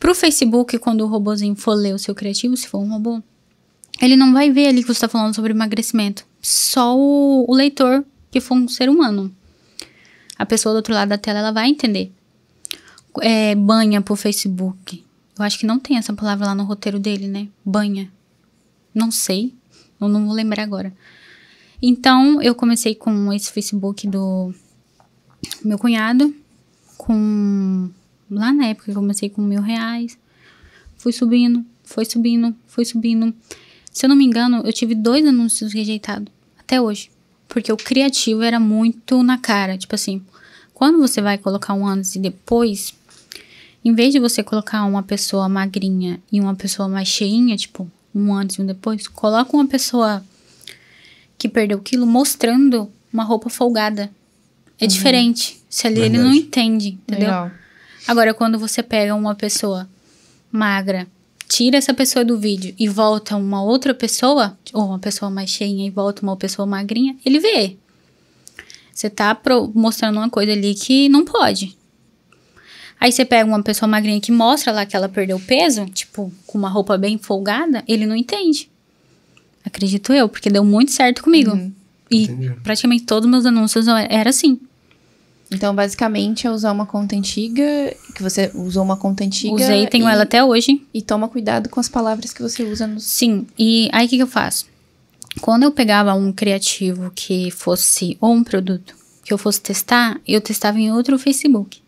Pro Facebook, quando o robozinho for ler o seu criativo, se for um robô, ele não vai ver ali que você tá falando sobre emagrecimento. Só o, o leitor, que for um ser humano. A pessoa do outro lado da tela, ela vai entender. É, banha pro Facebook. Eu acho que não tem essa palavra lá no roteiro dele, né? Banha. Não sei. Eu não vou lembrar agora. Então, eu comecei com esse Facebook do meu cunhado. Com. Lá na época, eu comecei com mil reais. Fui subindo, foi subindo, foi subindo. Se eu não me engano, eu tive dois anúncios rejeitados. Até hoje. Porque o criativo era muito na cara. Tipo assim, quando você vai colocar um antes e depois, em vez de você colocar uma pessoa magrinha e uma pessoa mais cheinha, tipo, um antes e um depois, coloca uma pessoa que perdeu quilo mostrando uma roupa folgada. É uhum. diferente. Se ali Verdade. ele não entende, entendeu? Legal. Agora, quando você pega uma pessoa magra, tira essa pessoa do vídeo e volta uma outra pessoa, ou uma pessoa mais cheinha e volta uma pessoa magrinha, ele vê. Você tá mostrando uma coisa ali que não pode. Aí você pega uma pessoa magrinha que mostra lá que ela perdeu peso, tipo, com uma roupa bem folgada, ele não entende. Acredito eu, porque deu muito certo comigo. Uhum. E Entendi. praticamente todos meus anúncios é, era assim. Então, basicamente, é usar uma conta antiga, que você usou uma conta antiga. Usei, tenho e, ela até hoje. E toma cuidado com as palavras que você usa no. Sim, e aí o que, que eu faço? Quando eu pegava um criativo que fosse, ou um produto que eu fosse testar, eu testava em outro Facebook.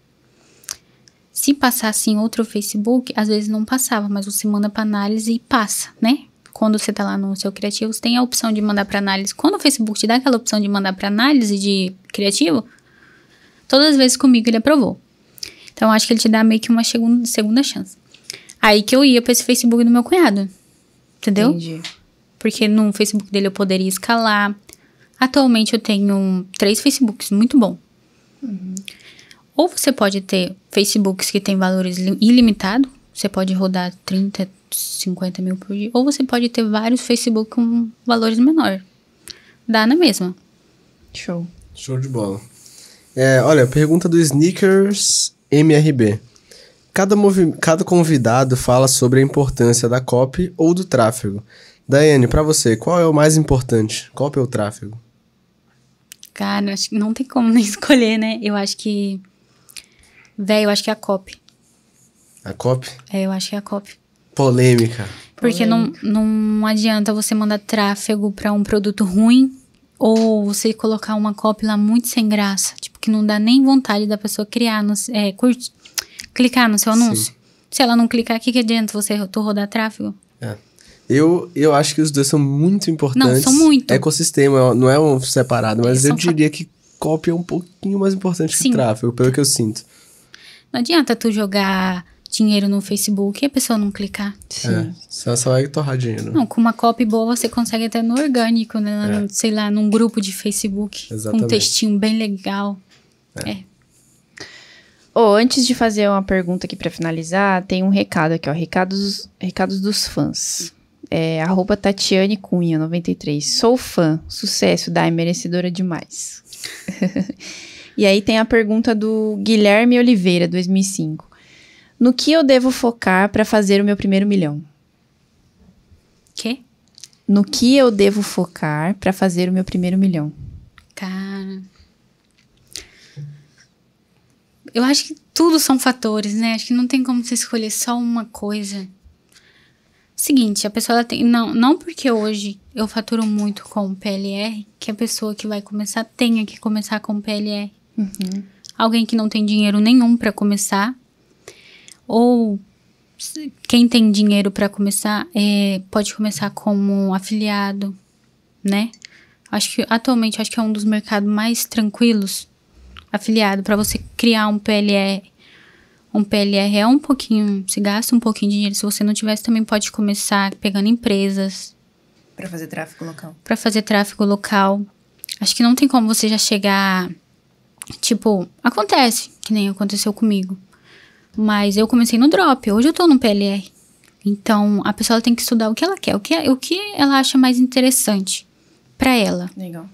Se passasse em outro Facebook, às vezes não passava, mas você manda para análise e passa, né? Quando você tá lá no seu criativo, você tem a opção de mandar para análise. Quando o Facebook te dá aquela opção de mandar para análise de criativo, todas as vezes comigo ele aprovou. Então acho que ele te dá meio que uma segunda, segunda chance. Aí que eu ia para esse Facebook do meu cunhado. Entendeu? Entendi. Porque no Facebook dele eu poderia escalar. Atualmente eu tenho três Facebooks, muito bom. Uhum. Ou você pode ter Facebooks que tem valores ilimitado, você pode rodar 30, 50 mil por dia, ou você pode ter vários Facebook com valores menor. Dá na mesma. Show. Show de bola. É, olha, pergunta do Sneakers MRB. Cada, cada convidado fala sobre a importância da copy ou do tráfego. Daiane, para você, qual é o mais importante? Copy ou tráfego? Cara, acho que não tem como nem escolher, né? Eu acho que Véi, eu acho que é a COP. A COP? É, eu acho que é a COP. Polêmica. Porque Polêmica. Não, não adianta você mandar tráfego para um produto ruim ou você colocar uma copy lá muito sem graça, tipo, que não dá nem vontade da pessoa criar, no, é, curte, clicar no seu anúncio. Sim. Se ela não clicar, o que, que adianta você tu rodar tráfego? É. Eu, eu acho que os dois são muito importantes. Não, são muito. Ecossistema, é não é um separado, mas eu diria que copy é um pouquinho mais importante Sim. que tráfego, pelo que eu sinto. Não adianta tu jogar dinheiro no Facebook e a pessoa não clicar. Sim. É, só vai torrar dinheiro. Não, com uma copy boa você consegue até no orgânico, né? É. Sei lá, num grupo de Facebook. Exatamente. Um textinho bem legal. É. é. Oh, antes de fazer uma pergunta aqui para finalizar, tem um recado aqui, ó. Recados, recados dos fãs. É, arroba Tatiane Cunha, 93. Sou fã, sucesso, É merecedora demais. E aí tem a pergunta do Guilherme Oliveira, 2005. No que eu devo focar para fazer o meu primeiro milhão? Quê? No que eu devo focar para fazer o meu primeiro milhão? Cara. Eu acho que tudo são fatores, né? Acho que não tem como você escolher só uma coisa. Seguinte, a pessoa tem. Não, não porque hoje eu faturo muito com PLR, que a pessoa que vai começar tenha que começar com PLR. Uhum. Alguém que não tem dinheiro nenhum para começar. Ou quem tem dinheiro para começar é, pode começar como afiliado, né? Acho que atualmente acho que é um dos mercados mais tranquilos afiliado para você criar um PLR. Um PLR é um pouquinho, se gasta um pouquinho de dinheiro. Se você não tivesse, também pode começar pegando empresas. Para fazer tráfego local. Para fazer tráfego local. Acho que não tem como você já chegar Tipo, acontece, que nem aconteceu comigo. Mas eu comecei no drop, hoje eu tô no PLR. Então, a pessoa tem que estudar o que ela quer, o que, o que ela acha mais interessante para ela. Legal.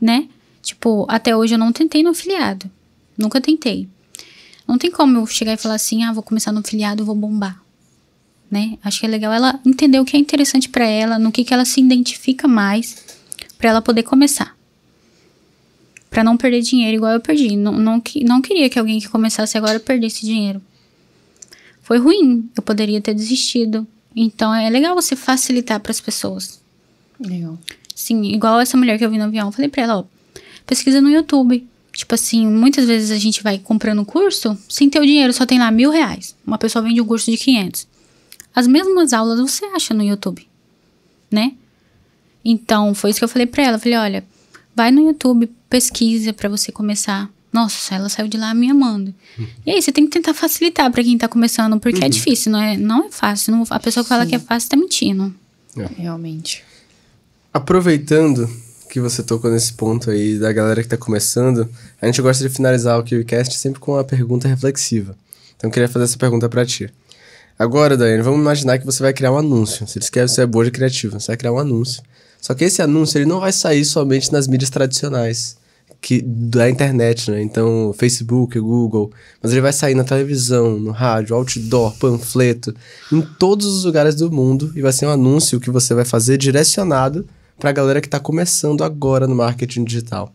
Né? Tipo, até hoje eu não tentei no afiliado. Nunca tentei. Não tem como eu chegar e falar assim, ah, vou começar no afiliado, vou bombar. Né? Acho que é legal ela entender o que é interessante para ela, no que, que ela se identifica mais, para ela poder começar para não perder dinheiro igual eu perdi. Não, não, não queria que alguém que começasse agora perdesse dinheiro. Foi ruim, eu poderia ter desistido. Então é legal você facilitar para as pessoas. Legal. Sim, igual essa mulher que eu vi no avião, eu falei para ela, ó, pesquisa no YouTube. Tipo assim, muitas vezes a gente vai comprando curso sem ter o dinheiro, só tem lá mil reais. Uma pessoa vende um curso de 500. As mesmas aulas você acha no YouTube, né? Então, foi isso que eu falei pra ela. Eu falei, olha, vai no YouTube, pesquisa para você começar. Nossa, ela saiu de lá me amando. Uhum. E aí, é você tem que tentar facilitar para quem tá começando, porque é uhum. é difícil, não é, não é fácil. Não, a pessoa que Sim. fala que é fácil tá mentindo. É. Realmente. Aproveitando que você tocou nesse ponto aí da galera que tá começando, a gente gosta de finalizar o KiwiCast sempre com uma pergunta reflexiva. Então, eu queria fazer essa pergunta para ti. Agora, Daiane, vamos imaginar que você vai criar um anúncio. Você disse que é, você é boa de criativa, você vai criar um anúncio. Só que esse anúncio ele não vai sair somente nas mídias tradicionais que da internet, né? Então, Facebook, Google, mas ele vai sair na televisão, no rádio, outdoor, panfleto, em todos os lugares do mundo e vai ser um anúncio que você vai fazer direcionado para a galera que está começando agora no marketing digital.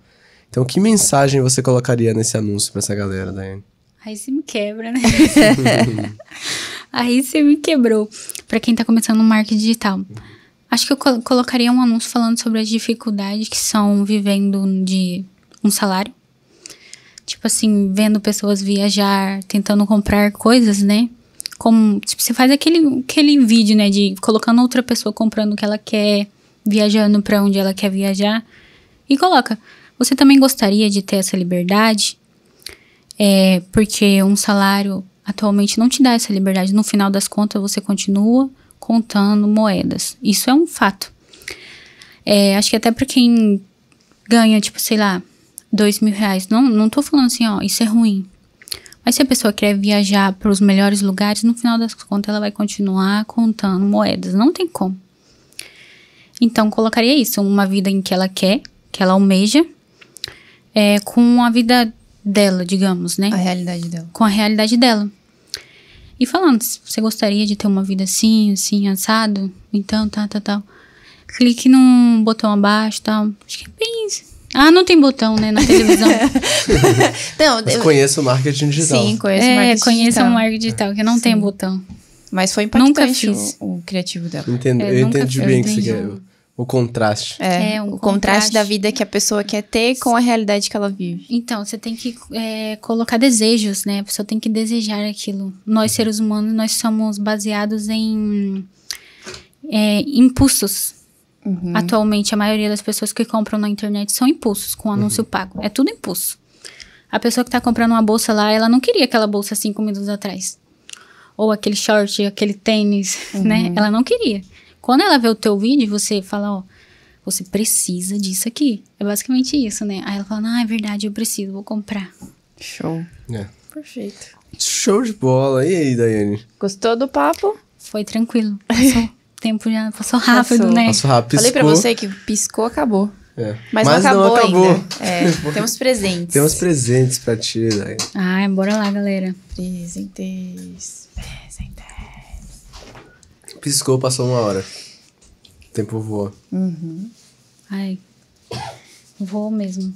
Então, que mensagem você colocaria nesse anúncio para essa galera, Daiane? Aí você me quebra, né? Aí você me quebrou. Para quem está começando no marketing digital. Acho que eu colocaria um anúncio falando sobre as dificuldades que são vivendo de um salário. Tipo assim, vendo pessoas viajar, tentando comprar coisas, né? Como, tipo, você faz aquele, aquele vídeo, né? De colocando outra pessoa comprando o que ela quer, viajando para onde ela quer viajar. E coloca. Você também gostaria de ter essa liberdade? É, porque um salário atualmente não te dá essa liberdade. No final das contas, você continua contando moedas. Isso é um fato. É, acho que até para quem ganha, tipo, sei lá, dois mil reais. Não, não tô falando assim, ó, isso é ruim. Mas se a pessoa quer viajar para os melhores lugares, no final das contas ela vai continuar contando moedas. Não tem como. Então, colocaria isso, uma vida em que ela quer, que ela almeja, é, com a vida dela, digamos, né? A realidade dela. Com a realidade dela. E falando, você gostaria de ter uma vida assim, assim, assado, então, tá, tá, tal. Tá. Clique num botão abaixo, tal. Acho que é bem isso ah, não tem botão, né, na televisão. não, Mas o marketing digital. Sim, conheço o marketing É, conheço o marketing digital, que não Sim. tem botão. Mas foi impactante Nunca fiz. O, o criativo dela. Entendo, é, eu entendi bem o que você quer. O contraste. É, é um o contraste, contraste, da vida que a pessoa quer ter com a realidade que ela vive. Então, você tem que é, colocar desejos, né? A pessoa tem que desejar aquilo. Nós, uhum. seres humanos, nós somos baseados em é, impulsos. Uhum. Atualmente, a maioria das pessoas que compram na internet são impulsos, com anúncio uhum. pago. É tudo impulso. A pessoa que está comprando uma bolsa lá, ela não queria aquela bolsa cinco minutos atrás. Ou aquele short, aquele tênis, né? uhum. né? Ela não queria. Quando ela vê o teu vídeo, você fala, ó, você precisa disso aqui. É basicamente isso, né? Aí ela fala, não ah, é verdade, eu preciso, vou comprar. Show. É. Perfeito. Show de bola. E aí, Daiane? Gostou do papo? Foi tranquilo. Passou. tempo já passou rápido, passou. né? Passou rápido, piscou. Falei pra você que piscou, acabou. É. Mas, Mas, não acabou, não acabou. ainda. É, temos presentes. Temos presentes pra ti, Dai. Né? Ah, bora lá, galera. Presentes. Presentes. Piscou, passou uma hora. O tempo voa. Uhum. Ai. Voou mesmo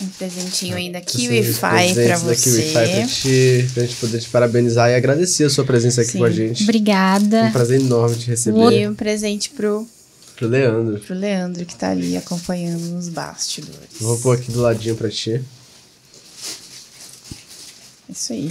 um presentinho ainda aqui Wi-Fi para você. Da pra, te, pra gente poder te parabenizar e agradecer a sua presença aqui Sim. com a gente. Obrigada. um prazer enorme te receber. E um presente pro Pro Leandro. Pro Leandro que tá ali acompanhando nos bastidores. Vou pôr aqui do ladinho pra ti. É isso aí.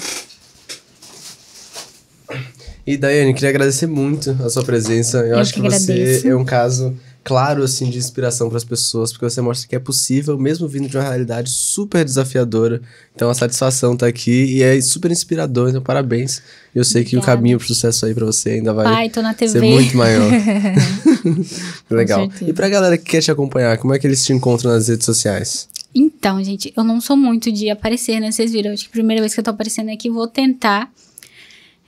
E Daiane, queria agradecer muito a sua presença. Eu, Eu acho que, que você é um caso claro assim de inspiração para as pessoas, porque você mostra que é possível, mesmo vindo de uma realidade super desafiadora. Então a satisfação tá aqui e é super inspirador, então parabéns. Eu sei Obrigada. que o caminho pro sucesso aí para você ainda vai Pai, ser muito maior. Legal. E pra galera que quer te acompanhar, como é que eles te encontram nas redes sociais? Então, gente, eu não sou muito de aparecer, né? Vocês viram, acho que a primeira vez que eu tô aparecendo aqui, vou tentar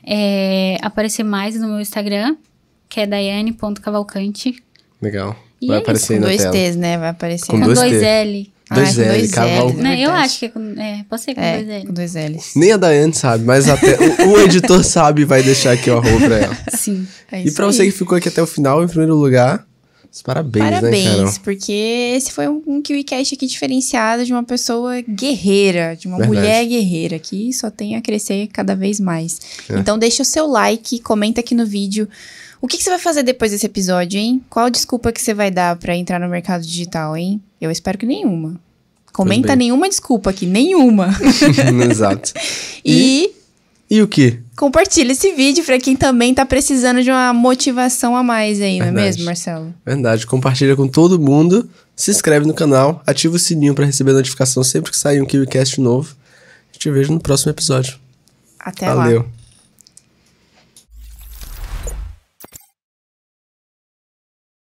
é, aparecer mais no meu Instagram, que é daiane.cavalcante Legal. E Vai é aparecer isso, com dois tela. T's, né? Vai aparecer. Com, com dois, dois ah, é L. Dois ah, L, dois cavalo. L, não, eu acho que é com. É, pode ser com é, dois L. Com dois L. Nem a Daiane sabe, mas até o, o, editor sabe e vai deixar aqui o arroba pra ela. Sim. É e pra aí. você que ficou aqui até o final, em primeiro lugar, parabéns, parabéns né, Carol? porque esse foi um, um KiwiCast aqui diferenciado de uma pessoa guerreira, de uma Verdade. mulher guerreira, que só tem a crescer cada vez mais. É. Então deixa o seu like, comenta aqui no vídeo. O que, que, você vai fazer depois desse episódio, hein? Qual desculpa que você vai dar para entrar no mercado digital, hein? Eu espero que nenhuma. Comenta nenhuma desculpa aqui, nenhuma. Exato. e... e. E o quê? Compartilha esse vídeo para quem também tá precisando de uma motivação a mais aí, não é mesmo, Marcelo? Verdade. Compartilha com todo mundo, se inscreve no canal, ativa o sininho para receber notificação sempre que sair um KiwiCast novo. te vejo no próximo episódio. Até Valeu. lá. Valeu.